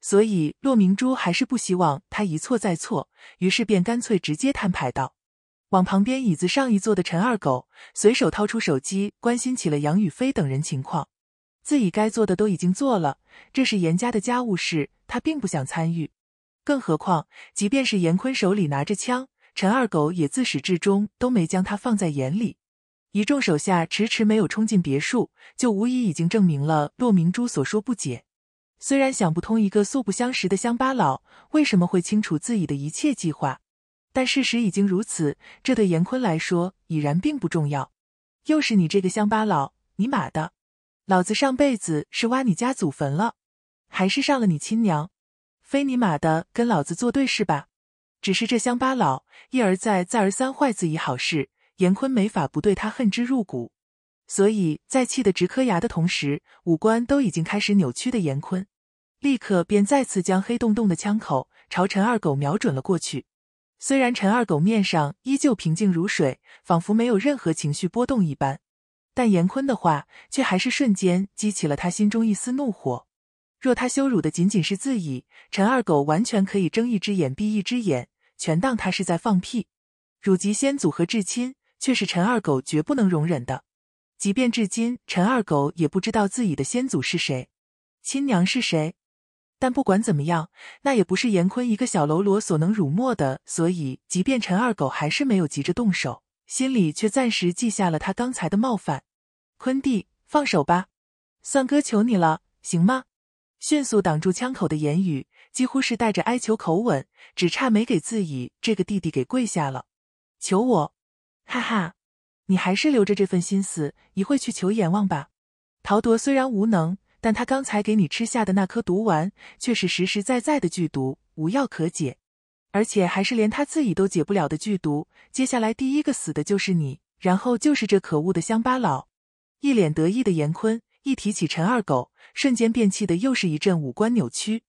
所以骆明珠还是不希望他一错再错，于是便干脆直接摊牌道：“往旁边椅子上一坐的陈二狗，随手掏出手机，关心起了杨宇飞等人情况。自己该做的都已经做了，这是严家的家务事，他并不想参与。更何况，即便是严坤手里拿着枪，陈二狗也自始至终都没将他放在眼里。一众手下迟迟没有冲进别墅，就无疑已经证明了骆明珠所说不解。虽然想不通一个素不相识的乡巴佬为什么会清楚自己的一切计划，但事实已经如此，这对严坤来说已然并不重要。又是你这个乡巴佬，你妈的，老子上辈子是挖你家祖坟了，还是上了你亲娘？非你妈的跟老子作对是吧？只是这乡巴佬一而再再而三坏自己好事，严坤没法不对他恨之入骨。所以在气得直磕牙的同时，五官都已经开始扭曲的严坤。立刻便再次将黑洞洞的枪口朝陈二狗瞄准了过去。虽然陈二狗面上依旧平静如水，仿佛没有任何情绪波动一般，但严坤的话却还是瞬间激起了他心中一丝怒火。若他羞辱的仅仅是自己，陈二狗完全可以睁一只眼闭一只眼，全当他是在放屁。辱及先祖和至亲，却是陈二狗绝不能容忍的。即便至今，陈二狗也不知道自己的先祖是谁，亲娘是谁。但不管怎么样，那也不是严坤一个小喽啰所能辱没的。所以，即便陈二狗还是没有急着动手，心里却暂时记下了他刚才的冒犯。坤弟，放手吧，算哥求你了，行吗？迅速挡住枪口的言语，几乎是带着哀求口吻，只差没给自己这个弟弟给跪下了。求我，哈哈，你还是留着这份心思，一会去求阎王吧。陶铎虽然无能。但他刚才给你吃下的那颗毒丸却是实实在在的剧毒，无药可解，而且还是连他自己都解不了的剧毒。接下来第一个死的就是你，然后就是这可恶的乡巴佬。一脸得意的严坤一提起陈二狗，瞬间便气得又是一阵五官扭曲。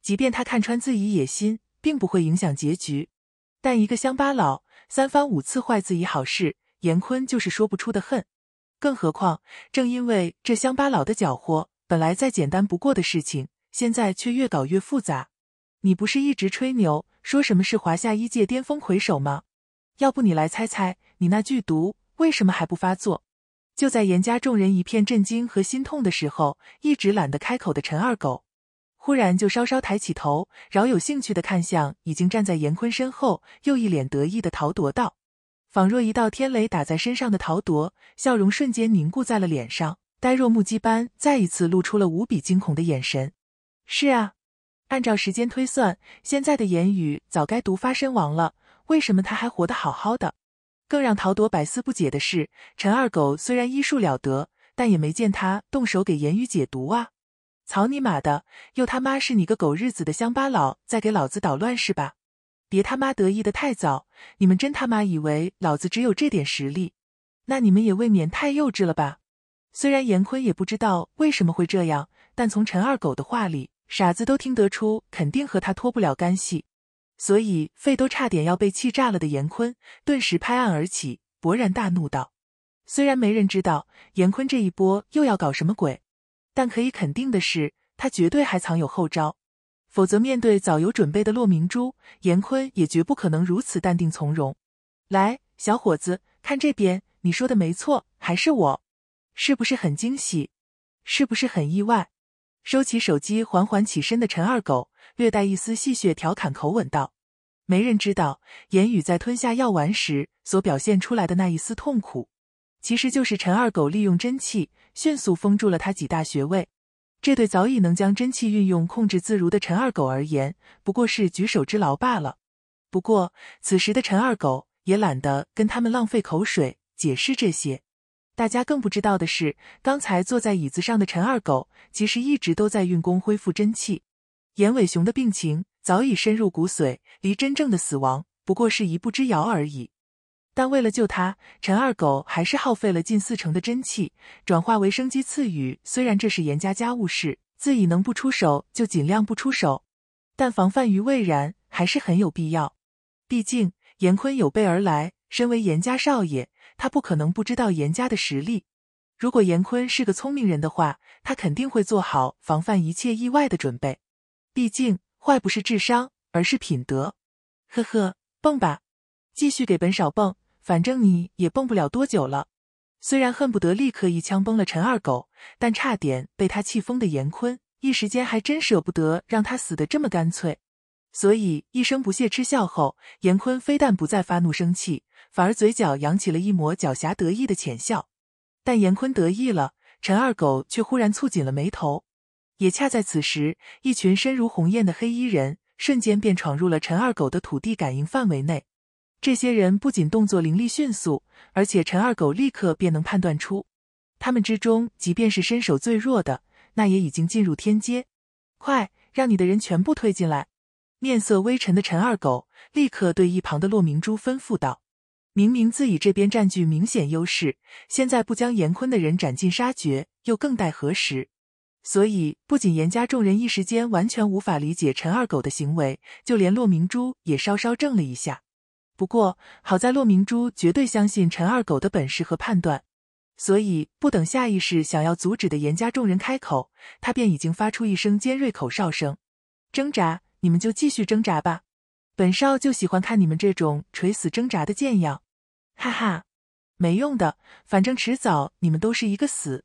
即便他看穿自己野心，并不会影响结局，但一个乡巴佬三番五次坏自己好事，严坤就是说不出的恨。更何况，正因为这乡巴佬的搅和。本来再简单不过的事情，现在却越搞越复杂。你不是一直吹牛说什么是华夏一界巅峰魁首吗？要不你来猜猜，你那剧毒为什么还不发作？就在严家众人一片震惊和心痛的时候，一直懒得开口的陈二狗，忽然就稍稍抬起头，饶有兴趣的看向已经站在严坤身后又一脸得意的陶铎道：“仿若一道天雷打在身上的陶铎，笑容瞬间凝固在了脸上。”呆若木鸡般，再一次露出了无比惊恐的眼神。是啊，按照时间推算，现在的言语早该毒发身亡了，为什么他还活得好好的？更让陶朵百思不解的是，陈二狗虽然医术了得，但也没见他动手给言语解毒啊！草你妈的，又他妈是你个狗日子的乡巴佬在给老子捣乱是吧？别他妈得意的太早，你们真他妈以为老子只有这点实力？那你们也未免太幼稚了吧！虽然严坤也不知道为什么会这样，但从陈二狗的话里，傻子都听得出，肯定和他脱不了干系。所以，肺都差点要被气炸了的严坤顿时拍案而起，勃然大怒道：“虽然没人知道严坤这一波又要搞什么鬼，但可以肯定的是，他绝对还藏有后招。否则，面对早有准备的骆明珠，严坤也绝不可能如此淡定从容。”来，小伙子，看这边，你说的没错，还是我。是不是很惊喜？是不是很意外？收起手机，缓缓起身的陈二狗略带一丝戏谑调侃口吻道：“没人知道，言语在吞下药丸时所表现出来的那一丝痛苦，其实就是陈二狗利用真气迅速封住了他几大穴位。这对早已能将真气运用控制自如的陈二狗而言，不过是举手之劳罢了。不过，此时的陈二狗也懒得跟他们浪费口水解释这些。”大家更不知道的是，刚才坐在椅子上的陈二狗其实一直都在运功恢复真气。严伟雄的病情早已深入骨髓，离真正的死亡不过是一步之遥而已。但为了救他，陈二狗还是耗费了近四成的真气，转化为生机赐予。虽然这是严家家务事，自己能不出手就尽量不出手，但防范于未然还是很有必要。毕竟严坤有备而来，身为严家少爷。他不可能不知道严家的实力。如果严坤是个聪明人的话，他肯定会做好防范一切意外的准备。毕竟坏不是智商，而是品德。呵呵，蹦吧，继续给本少蹦，反正你也蹦不了多久了。虽然恨不得立刻一枪崩了陈二狗，但差点被他气疯的严坤，一时间还真舍不得让他死得这么干脆。所以一声不屑嗤笑后，严坤非但不再发怒生气。反而嘴角扬起了一抹狡黠得意的浅笑，但严坤得意了，陈二狗却忽然蹙紧了眉头。也恰在此时，一群身如鸿雁的黑衣人瞬间便闯入了陈二狗的土地感应范围内。这些人不仅动作凌厉迅速，而且陈二狗立刻便能判断出，他们之中即便是身手最弱的，那也已经进入天阶。快，让你的人全部推进来！面色微沉的陈二狗立刻对一旁的骆明珠吩咐道。明明自己这边占据明显优势，现在不将严坤的人斩尽杀绝，又更待何时？所以，不仅严家众人一时间完全无法理解陈二狗的行为，就连骆明珠也稍稍怔了一下。不过，好在骆明珠绝对相信陈二狗的本事和判断，所以不等下意识想要阻止的严家众人开口，他便已经发出一声尖锐口哨声：“挣扎，你们就继续挣扎吧，本少就喜欢看你们这种垂死挣扎的贱样。”哈哈，没用的，反正迟早你们都是一个死。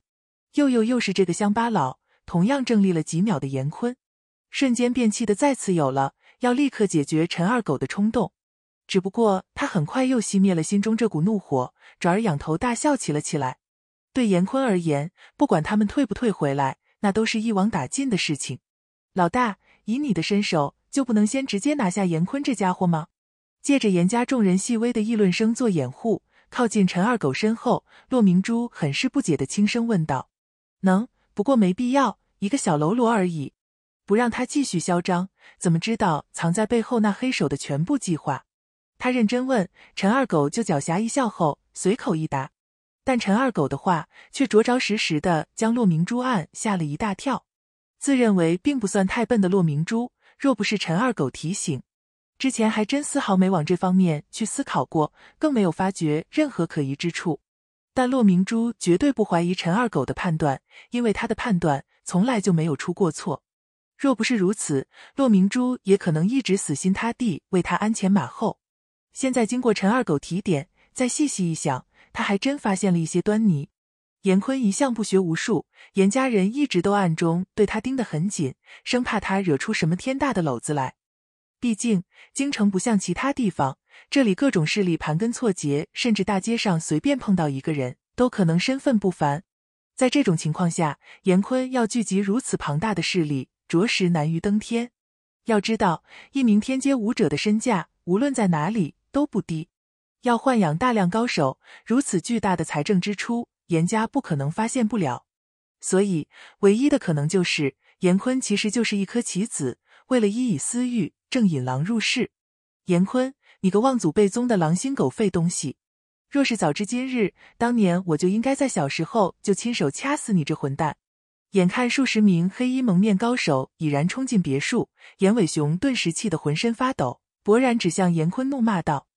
又又又是这个乡巴佬，同样正立了几秒的严坤，瞬间便气得再次有了要立刻解决陈二狗的冲动。只不过他很快又熄灭了心中这股怒火，转而仰头大笑起了起来。对严坤而言，不管他们退不退回来，那都是一网打尽的事情。老大，以你的身手，就不能先直接拿下严坤这家伙吗？借着严家众人细微的议论声做掩护，靠近陈二狗身后，骆明珠很是不解的轻声问道：“能？不过没必要，一个小喽啰而已。不让他继续嚣张，怎么知道藏在背后那黑手的全部计划？”他认真问陈二狗，就狡黠一笑后，随口一答。但陈二狗的话却着着实实的将骆明珠案吓了一大跳。自认为并不算太笨的骆明珠，若不是陈二狗提醒。之前还真丝毫没往这方面去思考过，更没有发觉任何可疑之处。但骆明珠绝对不怀疑陈二狗的判断，因为他的判断从来就没有出过错。若不是如此，骆明珠也可能一直死心塌地为他鞍前马后。现在经过陈二狗提点，再细细一想，他还真发现了一些端倪。严坤一向不学无术，严家人一直都暗中对他盯得很紧，生怕他惹出什么天大的篓子来。毕竟，京城不像其他地方，这里各种势力盘根错节，甚至大街上随便碰到一个人，都可能身份不凡。在这种情况下，严坤要聚集如此庞大的势力，着实难于登天。要知道，一名天阶武者的身价，无论在哪里都不低。要豢养大量高手，如此巨大的财政支出，严家不可能发现不了。所以，唯一的可能就是，严坤其实就是一颗棋子，为了一己私欲。正引狼入室，严坤，你个望祖背宗的狼心狗肺东西！若是早知今日，当年我就应该在小时候就亲手掐死你这混蛋！眼看数十名黑衣蒙面高手已然冲进别墅，严伟雄顿时气得浑身发抖，勃然指向严坤怒骂道：“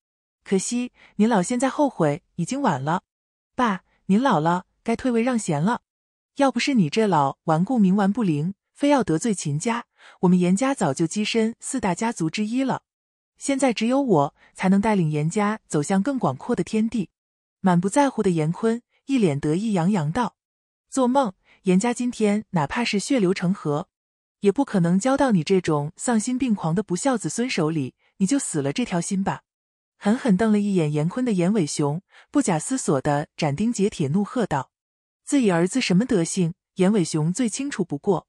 可惜您老现在后悔已经晚了，爸，您老了该退位让贤了。要不是你这老顽固冥顽不灵，非要得罪秦家。”我们严家早就跻身四大家族之一了，现在只有我才能带领严家走向更广阔的天地。满不在乎的严坤一脸得意洋洋道：“做梦！严家今天哪怕是血流成河，也不可能交到你这种丧心病狂的不孝子孙手里，你就死了这条心吧！”狠狠瞪了一眼严坤的严伟雄，不假思索的斩钉截铁怒喝道：“自己儿子什么德行，严伟雄最清楚不过。”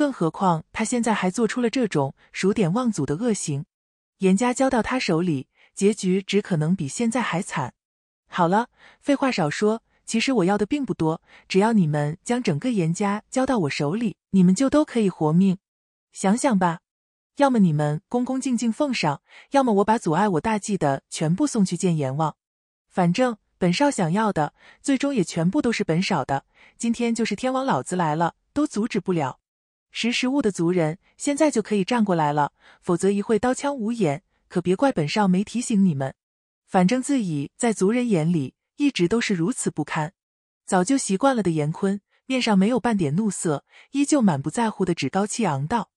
更何况，他现在还做出了这种数典忘祖的恶行，严家交到他手里，结局只可能比现在还惨。好了，废话少说，其实我要的并不多，只要你们将整个严家交到我手里，你们就都可以活命。想想吧，要么你们恭恭敬敬奉上，要么我把阻碍我大计的全部送去见阎王。反正本少想要的，最终也全部都是本少的。今天就是天王老子来了，都阻止不了。识时务的族人，现在就可以站过来了，否则一会刀枪无眼，可别怪本少没提醒你们。反正自己在族人眼里一直都是如此不堪，早就习惯了的。严坤面上没有半点怒色，依旧满不在乎的趾高气昂道：“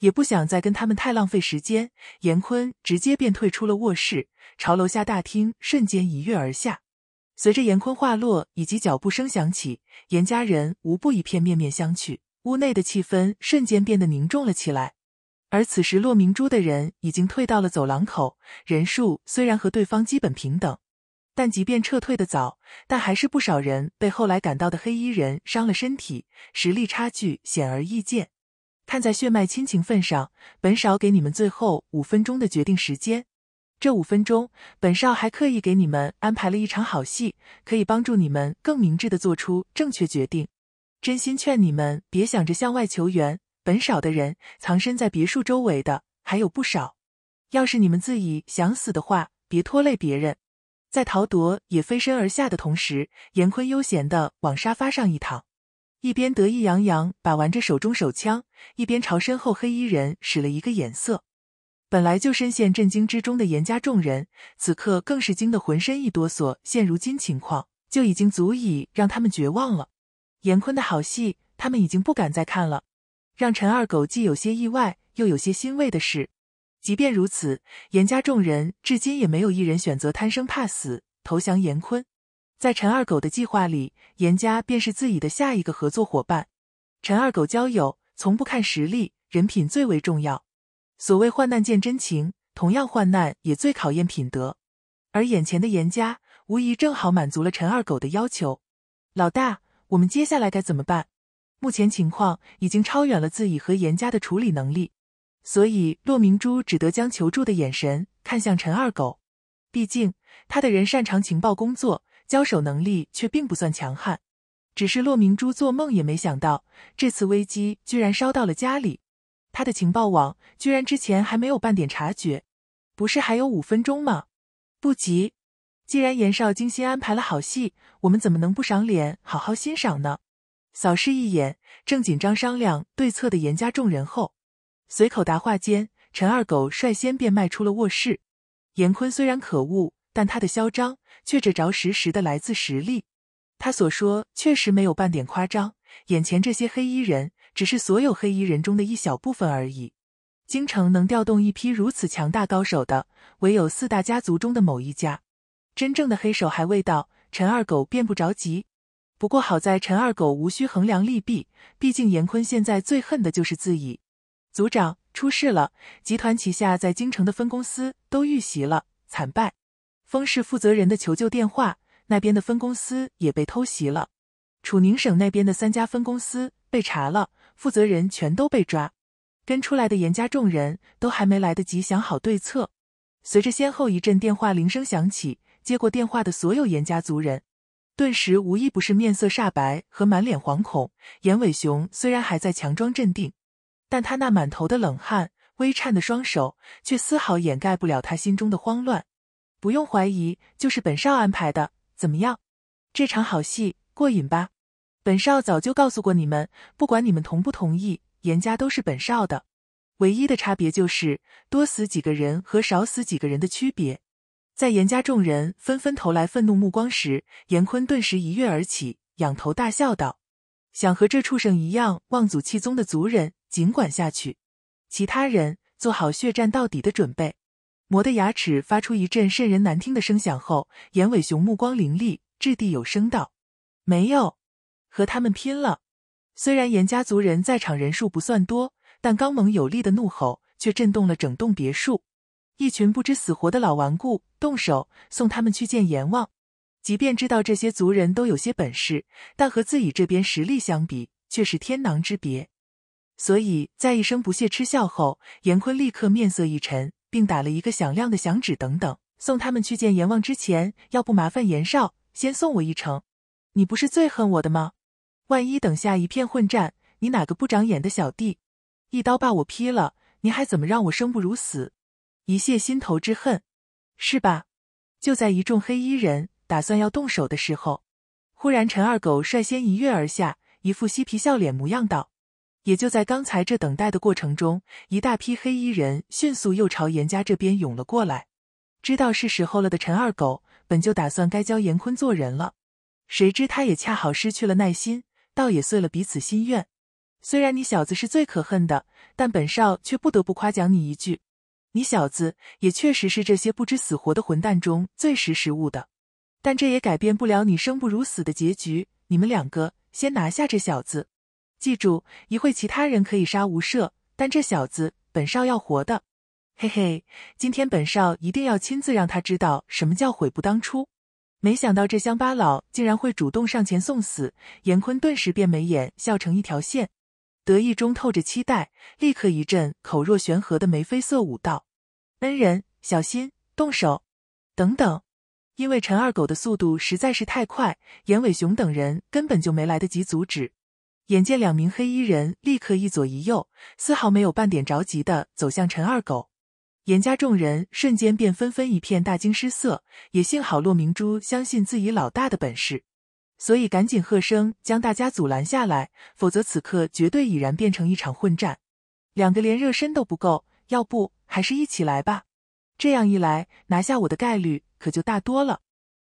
也不想再跟他们太浪费时间。”严坤直接便退出了卧室，朝楼下大厅瞬间一跃而下。随着严坤话落以及脚步声响起，严家人无不一片面面相觑。屋内的气氛瞬间变得凝重了起来，而此时洛明珠的人已经退到了走廊口，人数虽然和对方基本平等，但即便撤退的早，但还是不少人被后来赶到的黑衣人伤了身体，实力差距显而易见。看在血脉亲情份上，本少给你们最后五分钟的决定时间，这五分钟本少还刻意给你们安排了一场好戏，可以帮助你们更明智的做出正确决定。真心劝你们别想着向外求援，本少的人藏身在别墅周围的还有不少。要是你们自己想死的话，别拖累别人。在陶铎也飞身而下的同时，严坤悠闲的往沙发上一躺，一边得意洋洋把玩着手中手枪，一边朝身后黑衣人使了一个眼色。本来就深陷震惊之中的严家众人，此刻更是惊得浑身一哆嗦。现如今情况就已经足以让他们绝望了。严坤的好戏，他们已经不敢再看了。让陈二狗既有些意外又有些欣慰的是，即便如此，严家众人至今也没有一人选择贪生怕死、投降严坤。在陈二狗的计划里，严家便是自己的下一个合作伙伴。陈二狗交友从不看实力，人品最为重要。所谓患难见真情，同样患难也最考验品德。而眼前的严家，无疑正好满足了陈二狗的要求。老大。我们接下来该怎么办？目前情况已经超远了自己和严家的处理能力，所以骆明珠只得将求助的眼神看向陈二狗。毕竟他的人擅长情报工作，交手能力却并不算强悍。只是骆明珠做梦也没想到，这次危机居然烧到了家里，他的情报网居然之前还没有半点察觉。不是还有五分钟吗？不急。既然严少精心安排了好戏，我们怎么能不赏脸好好欣赏呢？扫视一眼正紧张商量对策的严家众人后，随口答话间，陈二狗率先便迈出了卧室。严坤虽然可恶，但他的嚣张却着着实实的来自实力。他所说确实没有半点夸张。眼前这些黑衣人只是所有黑衣人中的一小部分而已。京城能调动一批如此强大高手的，唯有四大家族中的某一家。真正的黑手还未到，陈二狗便不着急。不过好在陈二狗无需衡量利弊，毕竟严坤现在最恨的就是自己。组长出事了，集团旗下在京城的分公司都遇袭了，惨败。封氏负责人的求救电话，那边的分公司也被偷袭了。楚宁省那边的三家分公司被查了，负责人全都被抓。跟出来的严家众人都还没来得及想好对策，随着先后一阵电话铃声响起。接过电话的所有严家族人，顿时无一不是面色煞白和满脸惶恐。严伟雄虽然还在强装镇定，但他那满头的冷汗、微颤的双手，却丝毫掩盖不了他心中的慌乱。不用怀疑，就是本少安排的。怎么样？这场好戏过瘾吧？本少早就告诉过你们，不管你们同不同意，严家都是本少的。唯一的差别就是多死几个人和少死几个人的区别。在严家众人纷纷投来愤怒目光时，严坤顿时一跃而起，仰头大笑道：“想和这畜生一样望祖弃宗的族人，尽管下去；其他人，做好血战到底的准备。”磨的牙齿发出一阵渗人难听的声响后，严伟雄目光凌厉，掷地有声道：“没有，和他们拼了！”虽然严家族人在场人数不算多，但刚猛有力的怒吼却震动了整栋别墅。一群不知死活的老顽固，动手送他们去见阎王。即便知道这些族人都有些本事，但和自己这边实力相比，却是天壤之别。所以在一声不屑嗤笑后，严坤立刻面色一沉，并打了一个响亮的响指。等等，送他们去见阎王之前，要不麻烦严少先送我一程。你不是最恨我的吗？万一等下一片混战，你哪个不长眼的小弟，一刀把我劈了，你还怎么让我生不如死？一泄心头之恨，是吧？就在一众黑衣人打算要动手的时候，忽然陈二狗率先一跃而下，一副嬉皮笑脸模样道：“也就在刚才这等待的过程中，一大批黑衣人迅速又朝严家这边涌了过来。知道是时候了的陈二狗，本就打算该教严坤做人了，谁知他也恰好失去了耐心，倒也碎了彼此心愿。虽然你小子是最可恨的，但本少却不得不夸奖你一句。”你小子也确实是这些不知死活的混蛋中最识时务的，但这也改变不了你生不如死的结局。你们两个先拿下这小子，记住，一会其他人可以杀无赦，但这小子本少要活的。嘿嘿，今天本少一定要亲自让他知道什么叫悔不当初。没想到这乡巴佬竟然会主动上前送死，严坤顿时变眉眼笑成一条线。得意中透着期待，立刻一阵口若悬河的眉飞色舞道：“恩人，小心动手！等等，因为陈二狗的速度实在是太快，严伟雄等人根本就没来得及阻止。眼见两名黑衣人立刻一左一右，丝毫没有半点着急的走向陈二狗，严家众人瞬间便纷纷一片大惊失色。也幸好骆明珠相信自己老大的本事。”所以赶紧喝声将大家阻拦下来，否则此刻绝对已然变成一场混战。两个连热身都不够，要不还是一起来吧？这样一来，拿下我的概率可就大多了。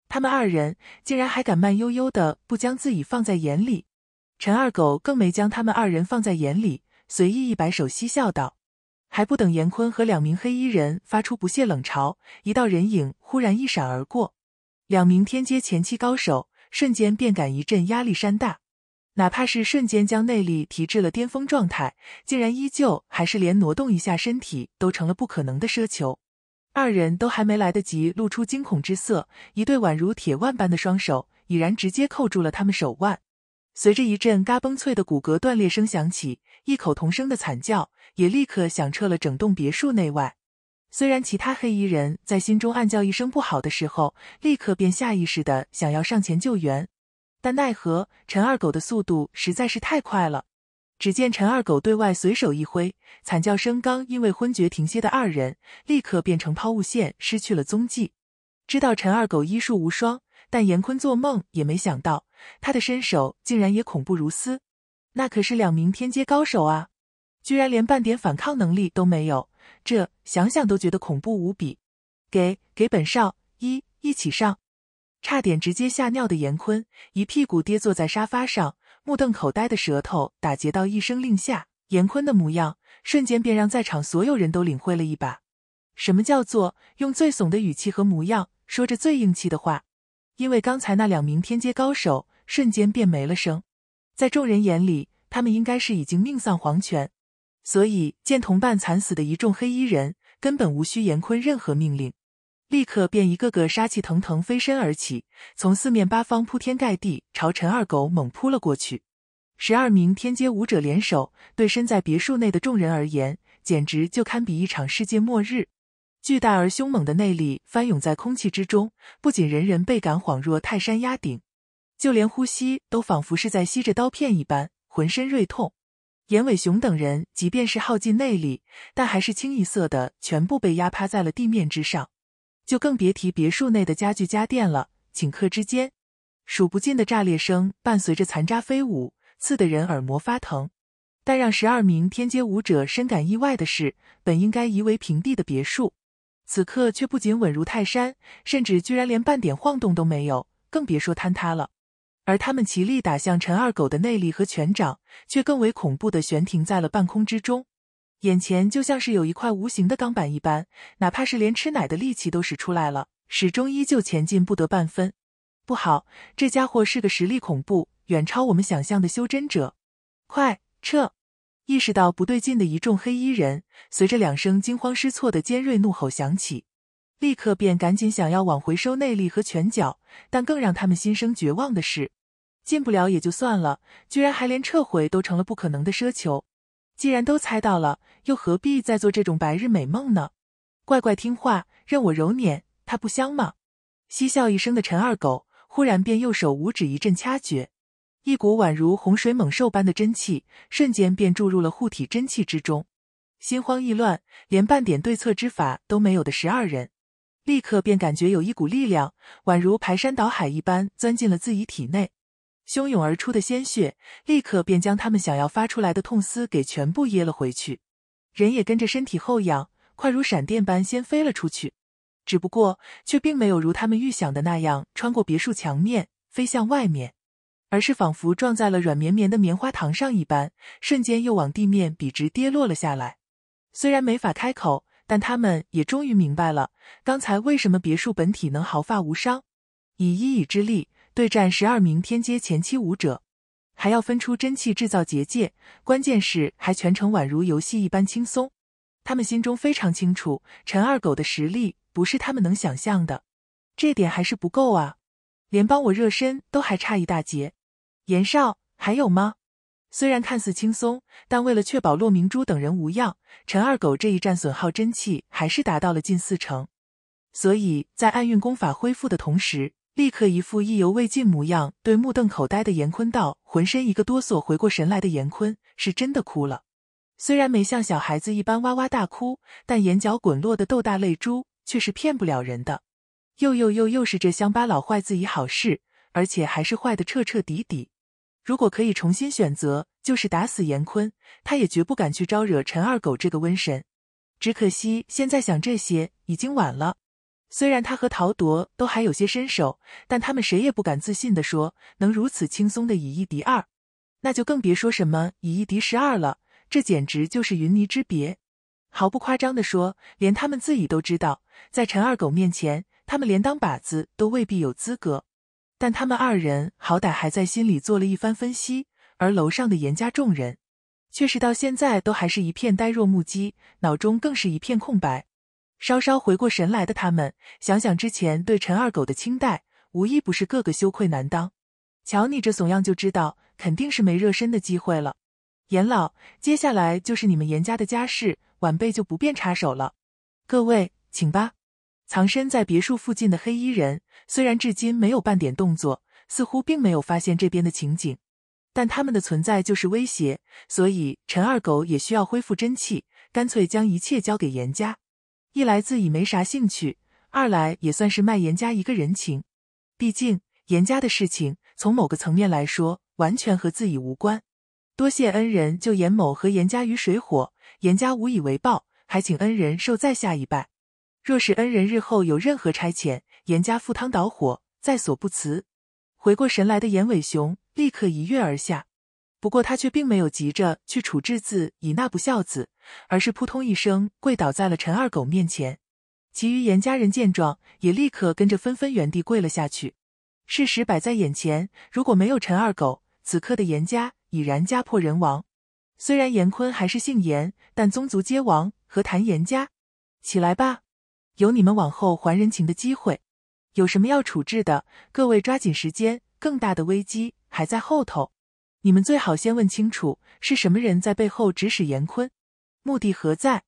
他们二人竟然还敢慢悠悠的，不将自己放在眼里。陈二狗更没将他们二人放在眼里，随意一摆手嬉笑道：“还不等严坤和两名黑衣人发出不屑冷嘲，一道人影忽然一闪而过，两名天阶前期高手。”瞬间便感一阵压力山大，哪怕是瞬间将内力提至了巅峰状态，竟然依旧还是连挪动一下身体都成了不可能的奢求。二人都还没来得及露出惊恐之色，一对宛如铁腕般的双手已然直接扣住了他们手腕，随着一阵嘎嘣脆的骨骼断裂声响起，异口同声的惨叫也立刻响彻了整栋别墅内外。虽然其他黑衣人在心中暗叫一声不好的时候，立刻便下意识的想要上前救援，但奈何陈二狗的速度实在是太快了。只见陈二狗对外随手一挥，惨叫声刚因为昏厥停歇的二人，立刻变成抛物线，失去了踪迹。知道陈二狗医术无双，但严坤做梦也没想到他的身手竟然也恐怖如斯。那可是两名天阶高手啊，居然连半点反抗能力都没有。这想想都觉得恐怖无比，给给本少一一起上，差点直接吓尿的严坤一屁股跌坐在沙发上，目瞪口呆的舌头打结。到一声令下，严坤的模样瞬间便让在场所有人都领会了一把，什么叫做用最怂的语气和模样，说着最硬气的话。因为刚才那两名天阶高手瞬间便没了声，在众人眼里，他们应该是已经命丧黄泉。所以，见同伴惨死的一众黑衣人，根本无需严坤任何命令，立刻便一个个杀气腾腾飞身而起，从四面八方铺天盖地朝陈二狗猛扑了过去。十二名天阶武者联手，对身在别墅内的众人而言，简直就堪比一场世界末日。巨大而凶猛的内力翻涌在空气之中，不仅人人倍感恍若泰山压顶，就连呼吸都仿佛是在吸着刀片一般，浑身锐痛。岩尾雄等人，即便是耗尽内力，但还是清一色的全部被压趴在了地面之上，就更别提别墅内的家具家电了。顷刻之间，数不尽的炸裂声伴随着残渣飞舞，刺得人耳膜发疼。但让十二名天阶武者深感意外的是，本应该夷为平地的别墅，此刻却不仅稳如泰山，甚至居然连半点晃动都没有，更别说坍塌了。而他们齐力打向陈二狗的内力和拳掌，却更为恐怖的悬停在了半空之中，眼前就像是有一块无形的钢板一般，哪怕是连吃奶的力气都使出来了，始终依旧前进不得半分。不好，这家伙是个实力恐怖、远超我们想象的修真者，快撤！意识到不对劲的一众黑衣人，随着两声惊慌失措的尖锐怒吼响起，立刻便赶紧想要往回收内力和拳脚，但更让他们心生绝望的是。进不了也就算了，居然还连撤回都成了不可能的奢求。既然都猜到了，又何必再做这种白日美梦呢？乖乖听话，任我揉捻，它不香吗？嬉笑一声的陈二狗忽然便右手五指一阵掐诀，一股宛如洪水猛兽般的真气瞬间便注入了护体真气之中。心慌意乱，连半点对策之法都没有的十二人，立刻便感觉有一股力量宛如排山倒海一般钻进了自己体内。汹涌而出的鲜血，立刻便将他们想要发出来的痛嘶给全部噎了回去，人也跟着身体后仰，快如闪电般先飞了出去。只不过，却并没有如他们预想的那样穿过别墅墙面飞向外面，而是仿佛撞在了软绵绵的棉花糖上一般，瞬间又往地面笔直跌落了下来。虽然没法开口，但他们也终于明白了刚才为什么别墅本体能毫发无伤，以一己之力。对战十二名天阶前期武者，还要分出真气制造结界，关键是还全程宛如游戏一般轻松。他们心中非常清楚，陈二狗的实力不是他们能想象的，这点还是不够啊，连帮我热身都还差一大截。严少，还有吗？虽然看似轻松，但为了确保骆明珠等人无恙，陈二狗这一战损耗真气还是达到了近四成，所以在暗运功法恢复的同时。立刻一副意犹未尽模样，对目瞪口呆的严坤道：“浑身一个哆嗦，回过神来的严坤是真的哭了。虽然没像小孩子一般哇哇大哭，但眼角滚落的豆大泪珠却是骗不了人的。又又又又是这乡巴佬坏自己好事，而且还是坏的彻彻底底。如果可以重新选择，就是打死严坤，他也绝不敢去招惹陈二狗这个瘟神。只可惜现在想这些已经晚了。”虽然他和陶铎都还有些身手，但他们谁也不敢自信的说能如此轻松的以一敌二，那就更别说什么以一敌十二了。这简直就是云泥之别。毫不夸张的说，连他们自己都知道，在陈二狗面前，他们连当靶子都未必有资格。但他们二人好歹还在心里做了一番分析，而楼上的严家众人，却是到现在都还是一片呆若木鸡，脑中更是一片空白。稍稍回过神来的他们，想想之前对陈二狗的清待，无一不是个个羞愧难当。瞧你这怂样，就知道肯定是没热身的机会了。严老，接下来就是你们严家的家事，晚辈就不便插手了。各位，请吧。藏身在别墅附近的黑衣人虽然至今没有半点动作，似乎并没有发现这边的情景，但他们的存在就是威胁，所以陈二狗也需要恢复真气，干脆将一切交给严家。一来自己没啥兴趣，二来也算是卖严家一个人情，毕竟严家的事情从某个层面来说，完全和自己无关。多谢恩人救严某和严家于水火，严家无以为报，还请恩人受在下一拜。若是恩人日后有任何差遣，严家赴汤蹈火，在所不辞。回过神来的严伟雄立刻一跃而下。不过他却并没有急着去处置自己那不孝子，而是扑通一声跪倒在了陈二狗面前。其余严家人见状，也立刻跟着纷纷原地跪了下去。事实摆在眼前，如果没有陈二狗，此刻的严家已然家破人亡。虽然严坤还是姓严，但宗族皆亡，何谈严家？起来吧，有你们往后还人情的机会。有什么要处置的，各位抓紧时间。更大的危机还在后头。你们最好先问清楚是什么人在背后指使严坤，目的何在？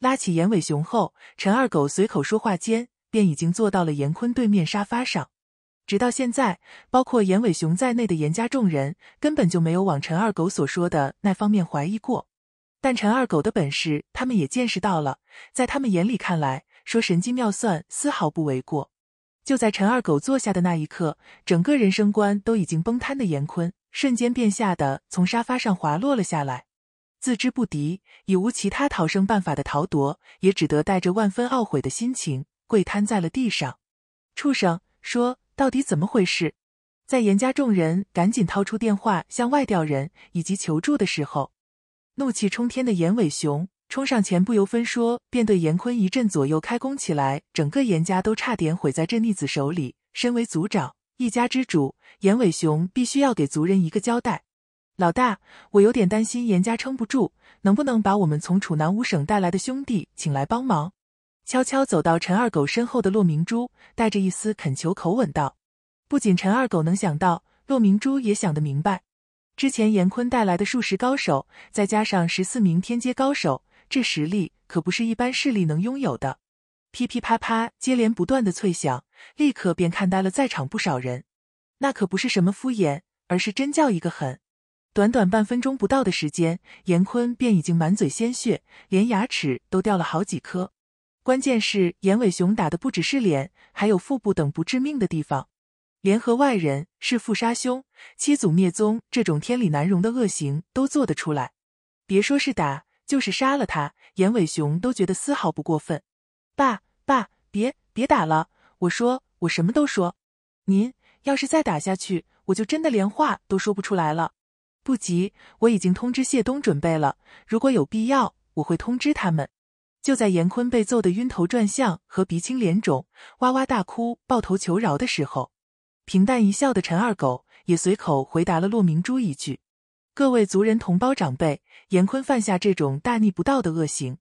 拉起严伟雄后，陈二狗随口说话间，便已经坐到了严坤对面沙发上。直到现在，包括严伟雄在内的严家众人根本就没有往陈二狗所说的那方面怀疑过。但陈二狗的本事，他们也见识到了，在他们眼里看来，说神机妙算丝毫不为过。就在陈二狗坐下的那一刻，整个人生观都已经崩塌的严坤。瞬间便吓得从沙发上滑落了下来，自知不敌，已无其他逃生办法的陶铎也只得带着万分懊悔的心情跪瘫在了地上。畜生，说到底怎么回事？在严家众人赶紧掏出电话向外调人以及求助的时候，怒气冲天的严伟雄冲上前，不由分说便对严坤一阵左右开弓起来，整个严家都差点毁在这逆子手里。身为族长。一家之主严伟雄必须要给族人一个交代。老大，我有点担心严家撑不住，能不能把我们从楚南五省带来的兄弟请来帮忙？悄悄走到陈二狗身后的骆明珠，带着一丝恳求口吻道：“不仅陈二狗能想到，骆明珠也想得明白。之前严坤带来的数十高手，再加上十四名天阶高手，这实力可不是一般势力能拥有的。”噼噼啪啪，接连不断的脆响，立刻便看呆了在场不少人。那可不是什么敷衍，而是真叫一个狠！短短半分钟不到的时间，严坤便已经满嘴鲜血，连牙齿都掉了好几颗。关键是严伟雄打的不只是脸，还有腹部等不致命的地方。联合外人弑父杀兄、七祖灭宗，这种天理难容的恶行都做得出来。别说是打，就是杀了他，严伟雄都觉得丝毫不过分。爸爸，别别打了！我说我什么都说，您要是再打下去，我就真的连话都说不出来了。不急，我已经通知谢东准备了，如果有必要，我会通知他们。就在严坤被揍得晕头转向和鼻青脸肿、哇哇大哭、抱头求饶的时候，平淡一笑的陈二狗也随口回答了骆明珠一句：“各位族人、同胞、长辈，严坤犯下这种大逆不道的恶行。”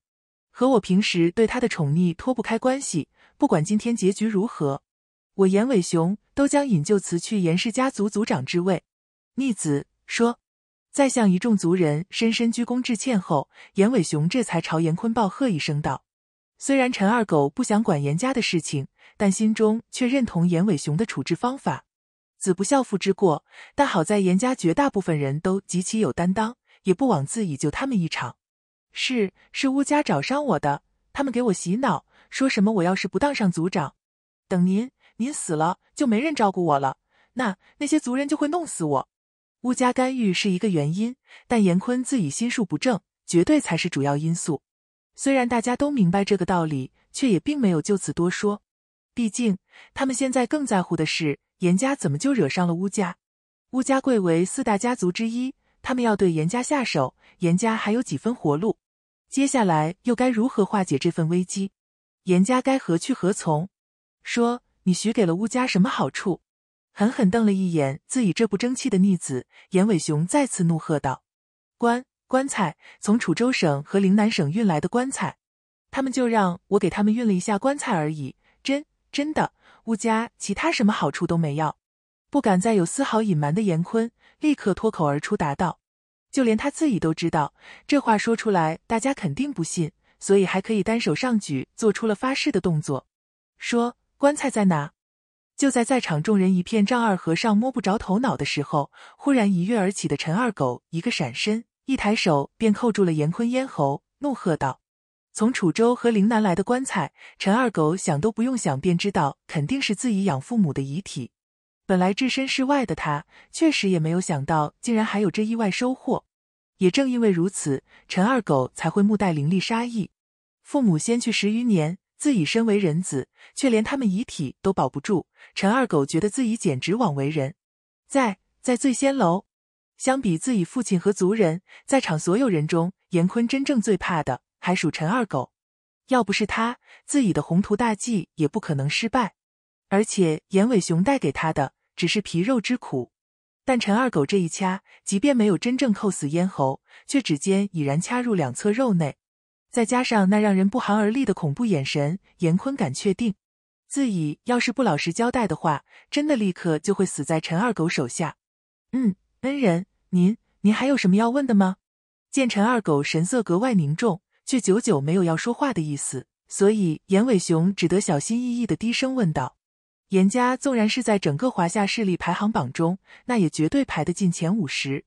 和我平时对他的宠溺脱不开关系。不管今天结局如何，我严伟雄都将引咎辞去严氏家族族长之位。逆子说，在向一众族人深深鞠躬致歉后，严伟雄这才朝严坤报喝一声道：“虽然陈二狗不想管严家的事情，但心中却认同严伟雄的处置方法。子不孝父之过，但好在严家绝大部分人都极其有担当，也不枉自己救他们一场。”是是乌家找上我的，他们给我洗脑，说什么我要是不当上族长，等您您死了就没人照顾我了，那那些族人就会弄死我。乌家干预是一个原因，但严坤自己心术不正，绝对才是主要因素。虽然大家都明白这个道理，却也并没有就此多说。毕竟他们现在更在乎的是严家怎么就惹上了乌家。乌家贵为四大家族之一，他们要对严家下手，严家还有几分活路？接下来又该如何化解这份危机？严家该何去何从？说你许给了乌家什么好处？狠狠瞪了一眼自己这不争气的逆子，严伟雄再次怒喝道：“棺棺材，从楚州省和陵南省运来的棺材，他们就让我给他们运了一下棺材而已，真真的，乌家其他什么好处都没要，不敢再有丝毫隐瞒的。”严坤立刻脱口而出答道。就连他自己都知道，这话说出来大家肯定不信，所以还可以单手上举，做出了发誓的动作，说：“棺材在哪？”就在在场众人一片丈二和尚摸不着头脑的时候，忽然一跃而起的陈二狗一个闪身，一抬手便扣住了严坤咽喉，怒喝道：“从楚州和陵南来的棺材！”陈二狗想都不用想，便知道肯定是自己养父母的遗体。本来置身事外的他，确实也没有想到，竟然还有这意外收获。也正因为如此，陈二狗才会目带凌厉杀意。父母先去十余年，自己身为人子，却连他们遗体都保不住，陈二狗觉得自己简直枉为人。在在醉仙楼，相比自己父亲和族人，在场所有人中，严坤真正最怕的还属陈二狗。要不是他，自己的宏图大计也不可能失败。而且严伟雄带给他的。只是皮肉之苦，但陈二狗这一掐，即便没有真正扣死咽喉，却指尖已然掐入两侧肉内，再加上那让人不寒而栗的恐怖眼神，严坤敢确定，自己要是不老实交代的话，真的立刻就会死在陈二狗手下。嗯，恩人，您您还有什么要问的吗？见陈二狗神色格外凝重，却久久没有要说话的意思，所以严伟雄只得小心翼翼的低声问道。严家纵然是在整个华夏势力排行榜中，那也绝对排得进前五十。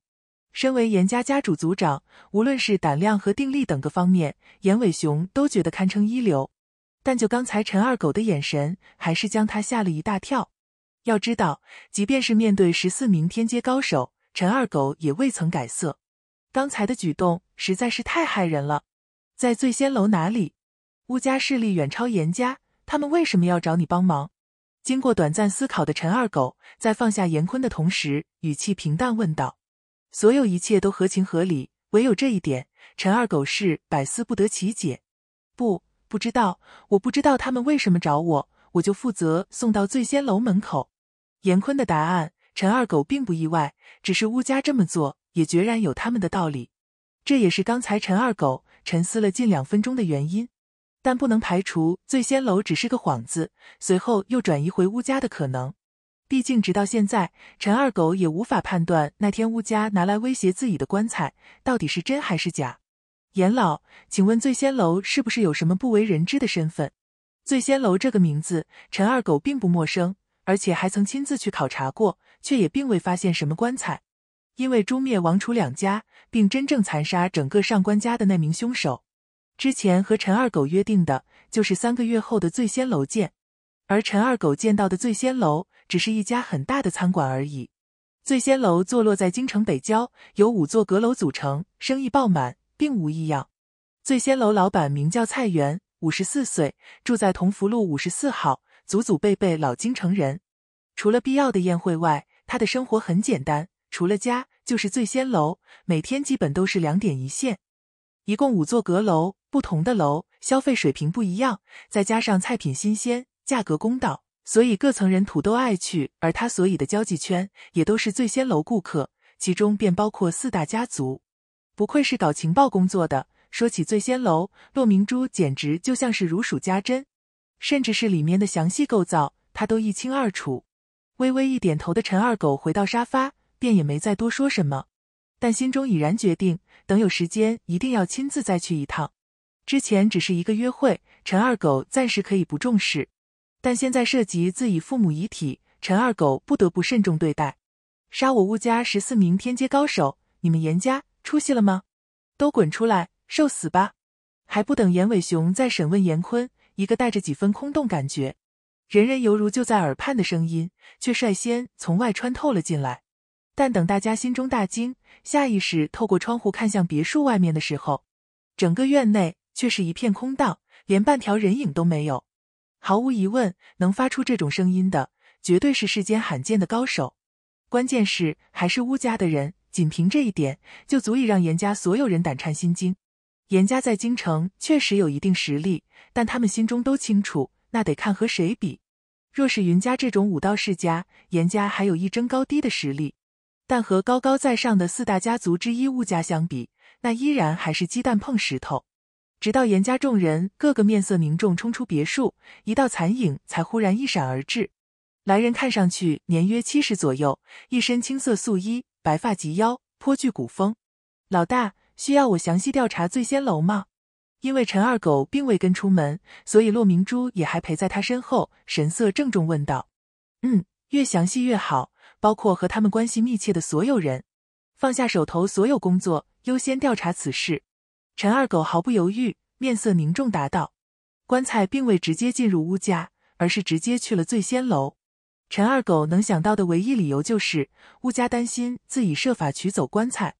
身为严家家主族长，无论是胆量和定力等各方面，严伟雄都觉得堪称一流。但就刚才陈二狗的眼神，还是将他吓了一大跳。要知道，即便是面对十四名天阶高手，陈二狗也未曾改色。刚才的举动实在是太害人了。在醉仙楼哪里？乌家势力远超严家，他们为什么要找你帮忙？经过短暂思考的陈二狗，在放下严坤的同时，语气平淡问道：“所有一切都合情合理，唯有这一点，陈二狗是百思不得其解。”“不，不知道，我不知道他们为什么找我，我就负责送到醉仙楼门口。”严坤的答案，陈二狗并不意外，只是乌家这么做，也决然有他们的道理。这也是刚才陈二狗沉思了近两分钟的原因。但不能排除醉仙楼只是个幌子，随后又转移回巫家的可能。毕竟直到现在，陈二狗也无法判断那天巫家拿来威胁自己的棺材到底是真还是假。严老，请问醉仙楼是不是有什么不为人知的身份？醉仙楼这个名字，陈二狗并不陌生，而且还曾亲自去考察过，却也并未发现什么棺材。因为诛灭王楚两家，并真正残杀整个上官家的那名凶手。之前和陈二狗约定的就是三个月后的醉仙楼见，而陈二狗见到的醉仙楼只是一家很大的餐馆而已。醉仙楼坐落在京城北郊，由五座阁楼组成，生意爆满，并无异样。醉仙楼老板名叫蔡元，五十四岁，住在同福路五十四号，祖祖辈辈老京城人。除了必要的宴会外，他的生活很简单，除了家就是醉仙楼，每天基本都是两点一线。一共五座阁楼，不同的楼消费水平不一样，再加上菜品新鲜，价格公道，所以各层人土都爱去。而他所以的交际圈也都是醉仙楼顾客，其中便包括四大家族。不愧是搞情报工作的，说起醉仙楼，骆明珠简直就像是如数家珍，甚至是里面的详细构造，他都一清二楚。微微一点头的陈二狗回到沙发，便也没再多说什么。但心中已然决定，等有时间一定要亲自再去一趟。之前只是一个约会，陈二狗暂时可以不重视，但现在涉及自己父母遗体，陈二狗不得不慎重对待。杀我乌家十四名天阶高手，你们严家出息了吗？都滚出来，受死吧！还不等严伟雄再审问严坤，一个带着几分空洞感觉，人人犹如就在耳畔的声音，却率先从外穿透了进来。但等大家心中大惊，下意识透过窗户看向别墅外面的时候，整个院内却是一片空荡，连半条人影都没有。毫无疑问，能发出这种声音的，绝对是世间罕见的高手。关键是还是乌家的人，仅凭这一点就足以让严家所有人胆颤心惊。严家在京城确实有一定实力，但他们心中都清楚，那得看和谁比。若是云家这种武道世家，严家还有一争高低的实力。但和高高在上的四大家族之一物家相比，那依然还是鸡蛋碰石头。直到严家众人个个面色凝重冲出别墅，一道残影才忽然一闪而至。来人看上去年约七十左右，一身青色素衣，白发及腰，颇具古风。老大，需要我详细调查醉仙楼吗？因为陈二狗并未跟出门，所以骆明珠也还陪在他身后，神色郑重问道：“嗯，越详细越好。”包括和他们关系密切的所有人，放下手头所有工作，优先调查此事。陈二狗毫不犹豫，面色凝重，答道：“棺材并未直接进入乌家，而是直接去了醉仙楼。陈二狗能想到的唯一理由就是，乌家担心自己设法取走棺材，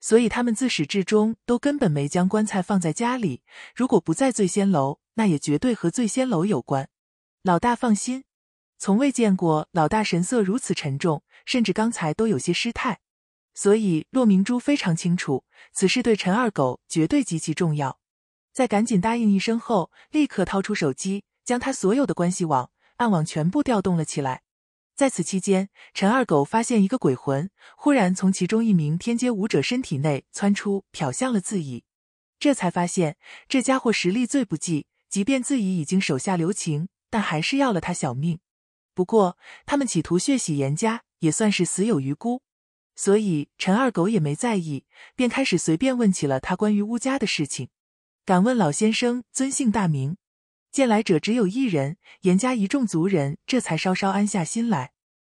所以他们自始至终都根本没将棺材放在家里。如果不在醉仙楼，那也绝对和醉仙楼有关。老大放心。”从未见过老大神色如此沉重，甚至刚才都有些失态，所以骆明珠非常清楚此事对陈二狗绝对极其重要，在赶紧答应一声后，立刻掏出手机，将他所有的关系网、暗网全部调动了起来。在此期间，陈二狗发现一个鬼魂忽然从其中一名天阶武者身体内窜出，瞟向了自己，这才发现这家伙实力最不济，即便自己已经手下留情，但还是要了他小命。不过，他们企图血洗严家，也算是死有余辜，所以陈二狗也没在意，便开始随便问起了他关于乌家的事情。敢问老先生尊姓大名？见来者只有一人，严家一众族人这才稍稍安下心来。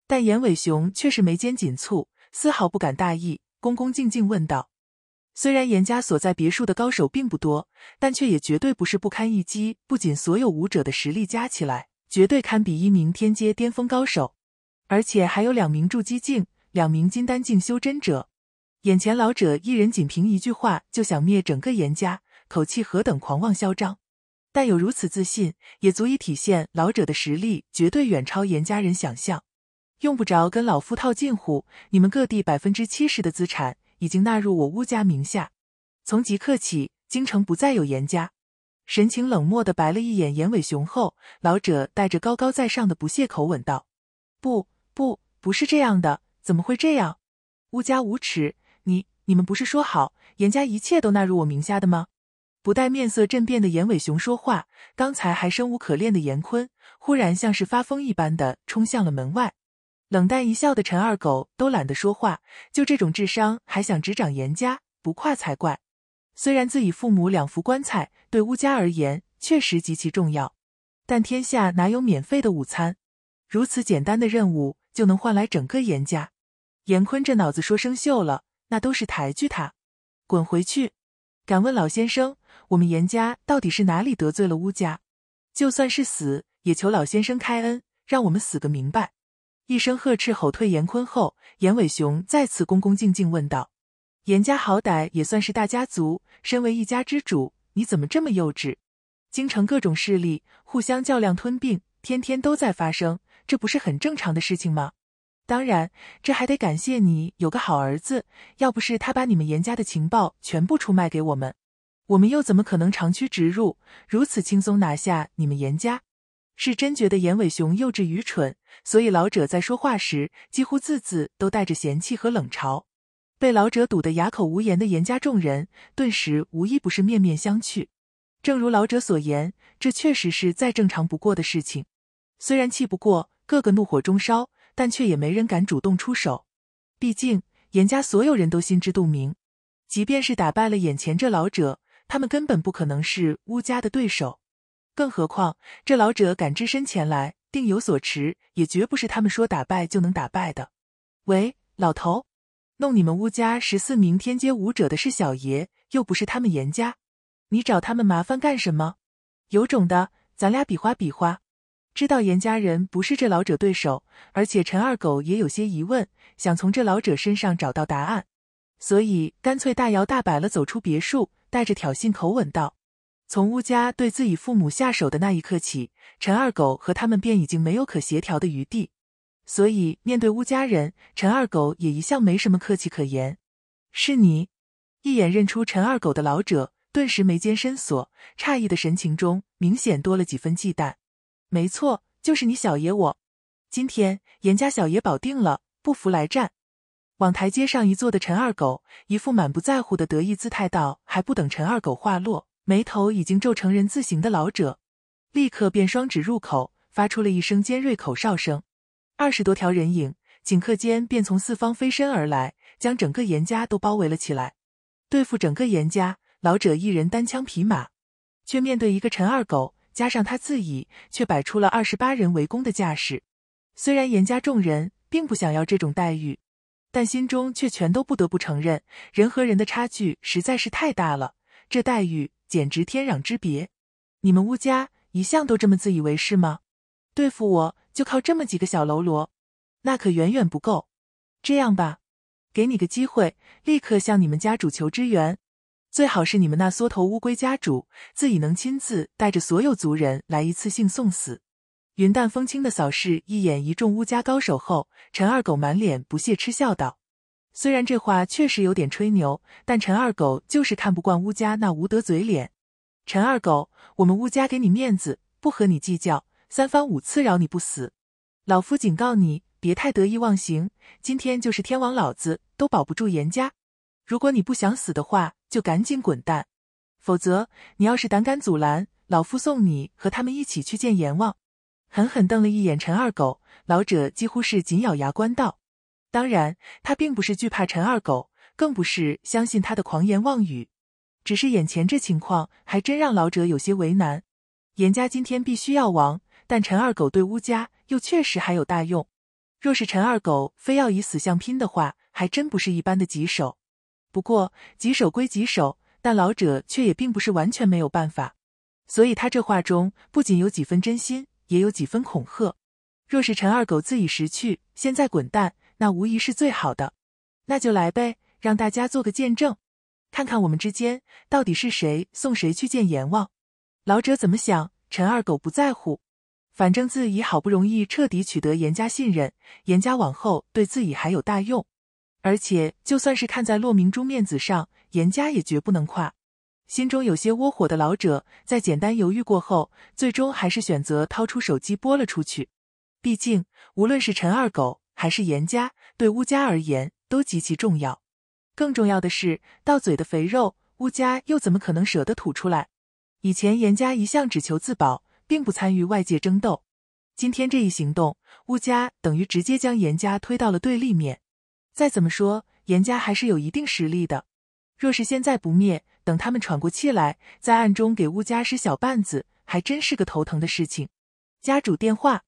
但严伟雄却是眉间紧蹙，丝毫不敢大意，恭恭敬敬问道：“虽然严家所在别墅的高手并不多，但却也绝对不是不堪一击。不仅所有武者的实力加起来。”绝对堪比一名天阶巅峰高手，而且还有两名筑基境、两名金丹境修真者。眼前老者一人仅凭一句话就想灭整个严家，口气何等狂妄嚣张！但有如此自信，也足以体现老者的实力绝对远超严家人想象。用不着跟老夫套近乎，你们各地百分之七十的资产已经纳入我乌家名下，从即刻起，京城不再有严家。神情冷漠的白了一眼严尾熊后，老者带着高高在上的不屑口吻道：“不不，不是这样的，怎么会这样？乌家无耻！你你们不是说好严家一切都纳入我名下的吗？”不带面色镇变的严尾熊说话，刚才还生无可恋的严坤忽然像是发疯一般的冲向了门外。冷淡一笑的陈二狗都懒得说话，就这种智商还想执掌严家，不垮才怪。虽然自己父母两副棺材对乌家而言确实极其重要，但天下哪有免费的午餐？如此简单的任务就能换来整个严家？严坤这脑子说生锈了，那都是抬举他。滚回去！敢问老先生，我们严家到底是哪里得罪了乌家？就算是死，也求老先生开恩，让我们死个明白！一声呵斥吼退严坤后，严伟雄再次恭恭敬敬问道。严家好歹也算是大家族，身为一家之主，你怎么这么幼稚？京城各种势力互相较量、吞并，天天都在发生，这不是很正常的事情吗？当然，这还得感谢你有个好儿子，要不是他把你们严家的情报全部出卖给我们，我们又怎么可能长驱直入，如此轻松拿下你们严家？是真觉得严伟雄幼稚愚蠢，所以老者在说话时几乎字字都带着嫌弃和冷嘲。被老者堵得哑口无言的严家众人，顿时无一不是面面相觑。正如老者所言，这确实是再正常不过的事情。虽然气不过，个个怒火中烧，但却也没人敢主动出手。毕竟，严家所有人都心知肚明，即便是打败了眼前这老者，他们根本不可能是乌家的对手。更何况，这老者敢只身前来，定有所持，也绝不是他们说打败就能打败的。喂，老头。弄你们乌家十四名天阶武者的是小爷，又不是他们严家，你找他们麻烦干什么？有种的，咱俩比划比划。知道严家人不是这老者对手，而且陈二狗也有些疑问，想从这老者身上找到答案，所以干脆大摇大摆了走出别墅，带着挑衅口吻道：“从乌家对自己父母下手的那一刻起，陈二狗和他们便已经没有可协调的余地。”所以，面对乌家人，陈二狗也一向没什么客气可言。是你一眼认出陈二狗的老者，顿时眉间深锁，诧异的神情中明显多了几分忌惮。没错，就是你小爷我。今天严家小爷保定了，不服来战！往台阶上一坐的陈二狗，一副满不在乎的得意姿态道。还不等陈二狗话落，眉头已经皱成人字形的老者，立刻便双指入口，发出了一声尖锐口哨声。二十多条人影，顷刻间便从四方飞身而来，将整个严家都包围了起来。对付整个严家，老者一人单枪匹马，却面对一个陈二狗，加上他自己，却摆出了二十八人围攻的架势。虽然严家众人并不想要这种待遇，但心中却全都不得不承认，人和人的差距实在是太大了，这待遇简直天壤之别。你们乌家一向都这么自以为是吗？对付我就靠这么几个小喽啰，那可远远不够。这样吧，给你个机会，立刻向你们家主求支援，最好是你们那缩头乌龟家主自己能亲自带着所有族人来一次性送死。云淡风轻的扫视一眼一众乌家高手后，陈二狗满脸不屑嗤笑道：“虽然这话确实有点吹牛，但陈二狗就是看不惯乌家那无德嘴脸。”陈二狗，我们乌家给你面子，不和你计较。三番五次饶你不死，老夫警告你，别太得意忘形。今天就是天王老子都保不住严家，如果你不想死的话，就赶紧滚蛋。否则，你要是胆敢阻拦，老夫送你和他们一起去见阎王。狠狠瞪了一眼陈二狗，老者几乎是紧咬牙关道：“当然，他并不是惧怕陈二狗，更不是相信他的狂言妄语，只是眼前这情况还真让老者有些为难。严家今天必须要亡。”但陈二狗对乌家又确实还有大用，若是陈二狗非要以死相拼的话，还真不是一般的棘手。不过棘手归棘手，但老者却也并不是完全没有办法。所以他这话中不仅有几分真心，也有几分恐吓。若是陈二狗自己识趣，现在滚蛋，那无疑是最好的。那就来呗，让大家做个见证，看看我们之间到底是谁送谁去见阎王。老者怎么想，陈二狗不在乎。反正自己好不容易彻底取得严家信任，严家往后对自己还有大用。而且就算是看在骆明珠面子上，严家也绝不能垮。心中有些窝火的老者，在简单犹豫过后，最终还是选择掏出手机拨了出去。毕竟无论是陈二狗还是严家，对乌家而言都极其重要。更重要的是，到嘴的肥肉，乌家又怎么可能舍得吐出来？以前严家一向只求自保。并不参与外界争斗，今天这一行动，乌家等于直接将严家推到了对立面。再怎么说，严家还是有一定实力的，若是现在不灭，等他们喘过气来，在暗中给乌家使小绊子，还真是个头疼的事情。家主电话，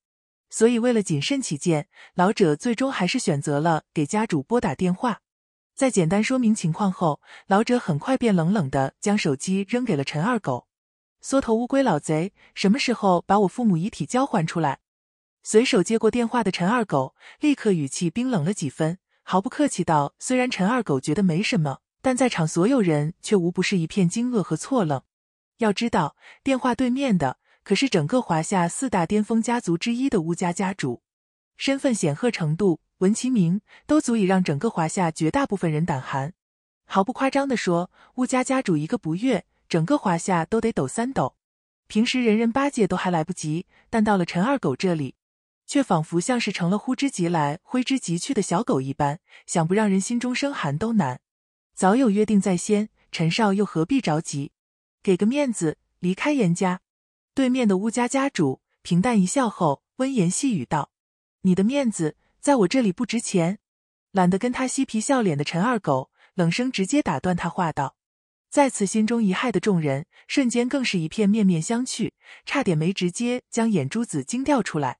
所以为了谨慎起见，老者最终还是选择了给家主拨打电话。在简单说明情况后，老者很快便冷冷的将手机扔给了陈二狗。缩头乌龟老贼，什么时候把我父母遗体交还出来？随手接过电话的陈二狗立刻语气冰冷了几分，毫不客气道：“虽然陈二狗觉得没什么，但在场所有人却无不是一片惊愕和错愕。要知道，电话对面的可是整个华夏四大巅峰家族之一的乌家家主，身份显赫程度，闻其名都足以让整个华夏绝大部分人胆寒。毫不夸张的说，乌家家主一个不悦。”整个华夏都得抖三抖，平时人人巴结都还来不及，但到了陈二狗这里，却仿佛像是成了呼之即来挥之即去的小狗一般，想不让人心中生寒都难。早有约定在先，陈少又何必着急？给个面子，离开严家。对面的乌家家主平淡一笑后，温言细语道：“你的面子在我这里不值钱。”懒得跟他嬉皮笑脸的陈二狗冷声直接打断他话道。再次心中一骇的众人，瞬间更是一片面面相觑，差点没直接将眼珠子惊掉出来。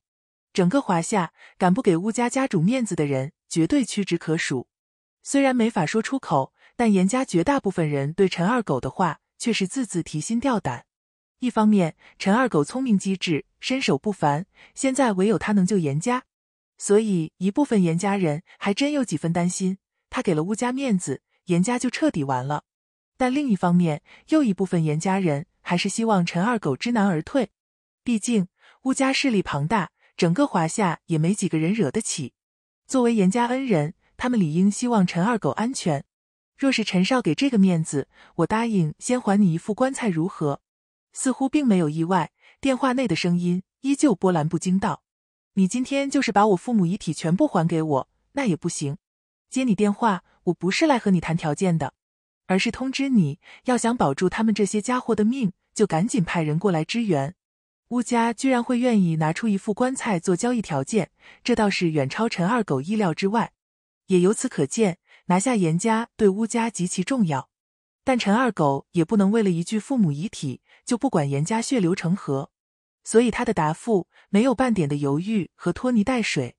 整个华夏，敢不给乌家家主面子的人，绝对屈指可数。虽然没法说出口，但严家绝大部分人对陈二狗的话，却是字字提心吊胆。一方面，陈二狗聪明机智，身手不凡，现在唯有他能救严家，所以一部分严家人还真有几分担心，他给了乌家面子，严家就彻底完了。但另一方面，又一部分严家人还是希望陈二狗知难而退，毕竟乌家势力庞大，整个华夏也没几个人惹得起。作为严家恩人，他们理应希望陈二狗安全。若是陈少给这个面子，我答应先还你一副棺材，如何？似乎并没有意外，电话内的声音依旧波澜不惊道：“你今天就是把我父母遗体全部还给我，那也不行。接你电话，我不是来和你谈条件的。”而是通知你要想保住他们这些家伙的命，就赶紧派人过来支援。乌家居然会愿意拿出一副棺材做交易条件，这倒是远超陈二狗意料之外。也由此可见，拿下严家对乌家极其重要。但陈二狗也不能为了一句父母遗体就不管严家血流成河，所以他的答复没有半点的犹豫和拖泥带水。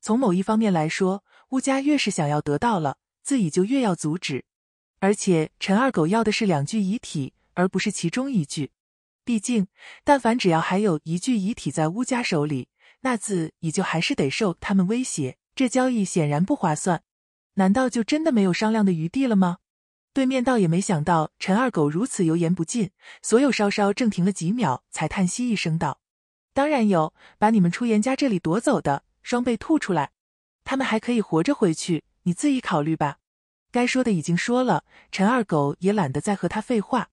从某一方面来说，乌家越是想要得到了，自己就越要阻止。而且陈二狗要的是两具遗体，而不是其中一具。毕竟，但凡只要还有一具遗体在乌家手里，那自己就还是得受他们威胁。这交易显然不划算。难道就真的没有商量的余地了吗？对面倒也没想到陈二狗如此油盐不进，所有稍稍正停了几秒，才叹息一声道：“当然有，把你们出言家这里夺走的双倍吐出来，他们还可以活着回去。你自己考虑吧。”该说的已经说了，陈二狗也懒得再和他废话。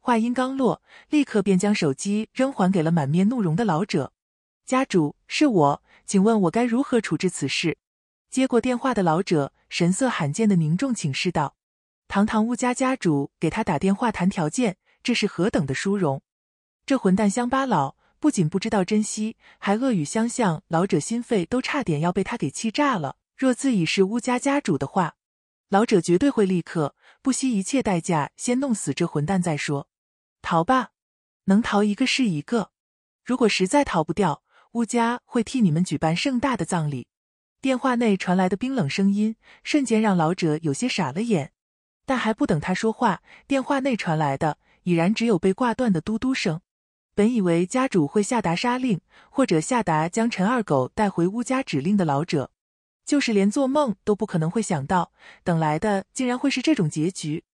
话音刚落，立刻便将手机扔还给了满面怒容的老者。家主是我，请问我该如何处置此事？接过电话的老者神色罕见的凝重，请示道：“堂堂乌家家主给他打电话谈条件，这是何等的殊荣！这混蛋乡巴佬不仅不知道珍惜，还恶语相向，老者心肺都差点要被他给气炸了。若自己是乌家家主的话。”老者绝对会立刻不惜一切代价先弄死这混蛋再说，逃吧，能逃一个是一个。如果实在逃不掉，乌家会替你们举办盛大的葬礼。电话内传来的冰冷声音，瞬间让老者有些傻了眼。但还不等他说话，电话内传来的已然只有被挂断的嘟嘟声。本以为家主会下达杀令，或者下达将陈二狗带回乌家指令的老者。就是连做梦都不可能会想到，等来的竟然会是这种结局。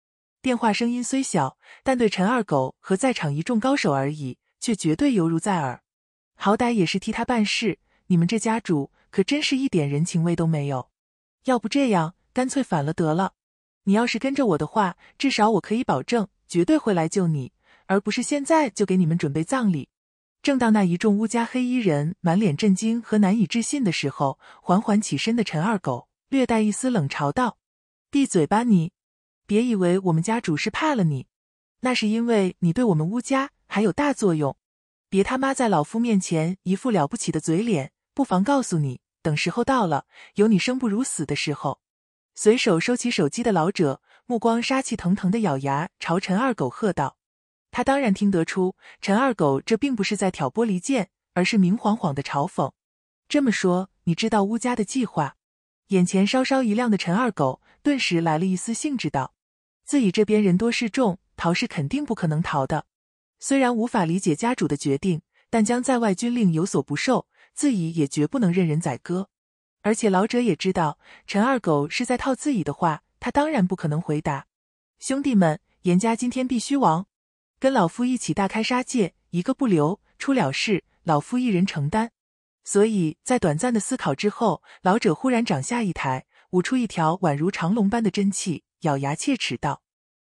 电话声音虽小，但对陈二狗和在场一众高手而已，却绝对犹如在耳。好歹也是替他办事，你们这家主可真是一点人情味都没有。要不这样，干脆反了得了。你要是跟着我的话，至少我可以保证，绝对会来救你，而不是现在就给你们准备葬礼。正当那一众乌家黑衣人满脸震惊和难以置信的时候，缓缓起身的陈二狗略带一丝冷嘲道：“闭嘴吧你！别以为我们家主是怕了你，那是因为你对我们乌家还有大作用。别他妈在老夫面前一副了不起的嘴脸，不妨告诉你，等时候到了，有你生不如死的时候。”随手收起手机的老者，目光杀气腾腾的咬牙朝陈二狗喝道。他当然听得出，陈二狗这并不是在挑拨离间，而是明晃晃的嘲讽。这么说，你知道乌家的计划？眼前稍稍一亮的陈二狗，顿时来了一丝兴致，道：“自己这边人多势众，逃是肯定不可能逃的。虽然无法理解家主的决定，但将在外军令有所不受，自己也绝不能任人宰割。而且老者也知道，陈二狗是在套自己的话，他当然不可能回答。兄弟们，严家今天必须亡！”跟老夫一起大开杀戒，一个不留。出了事，老夫一人承担。所以在短暂的思考之后，老者忽然掌下一抬，舞出一条宛如长龙般的真气，咬牙切齿道。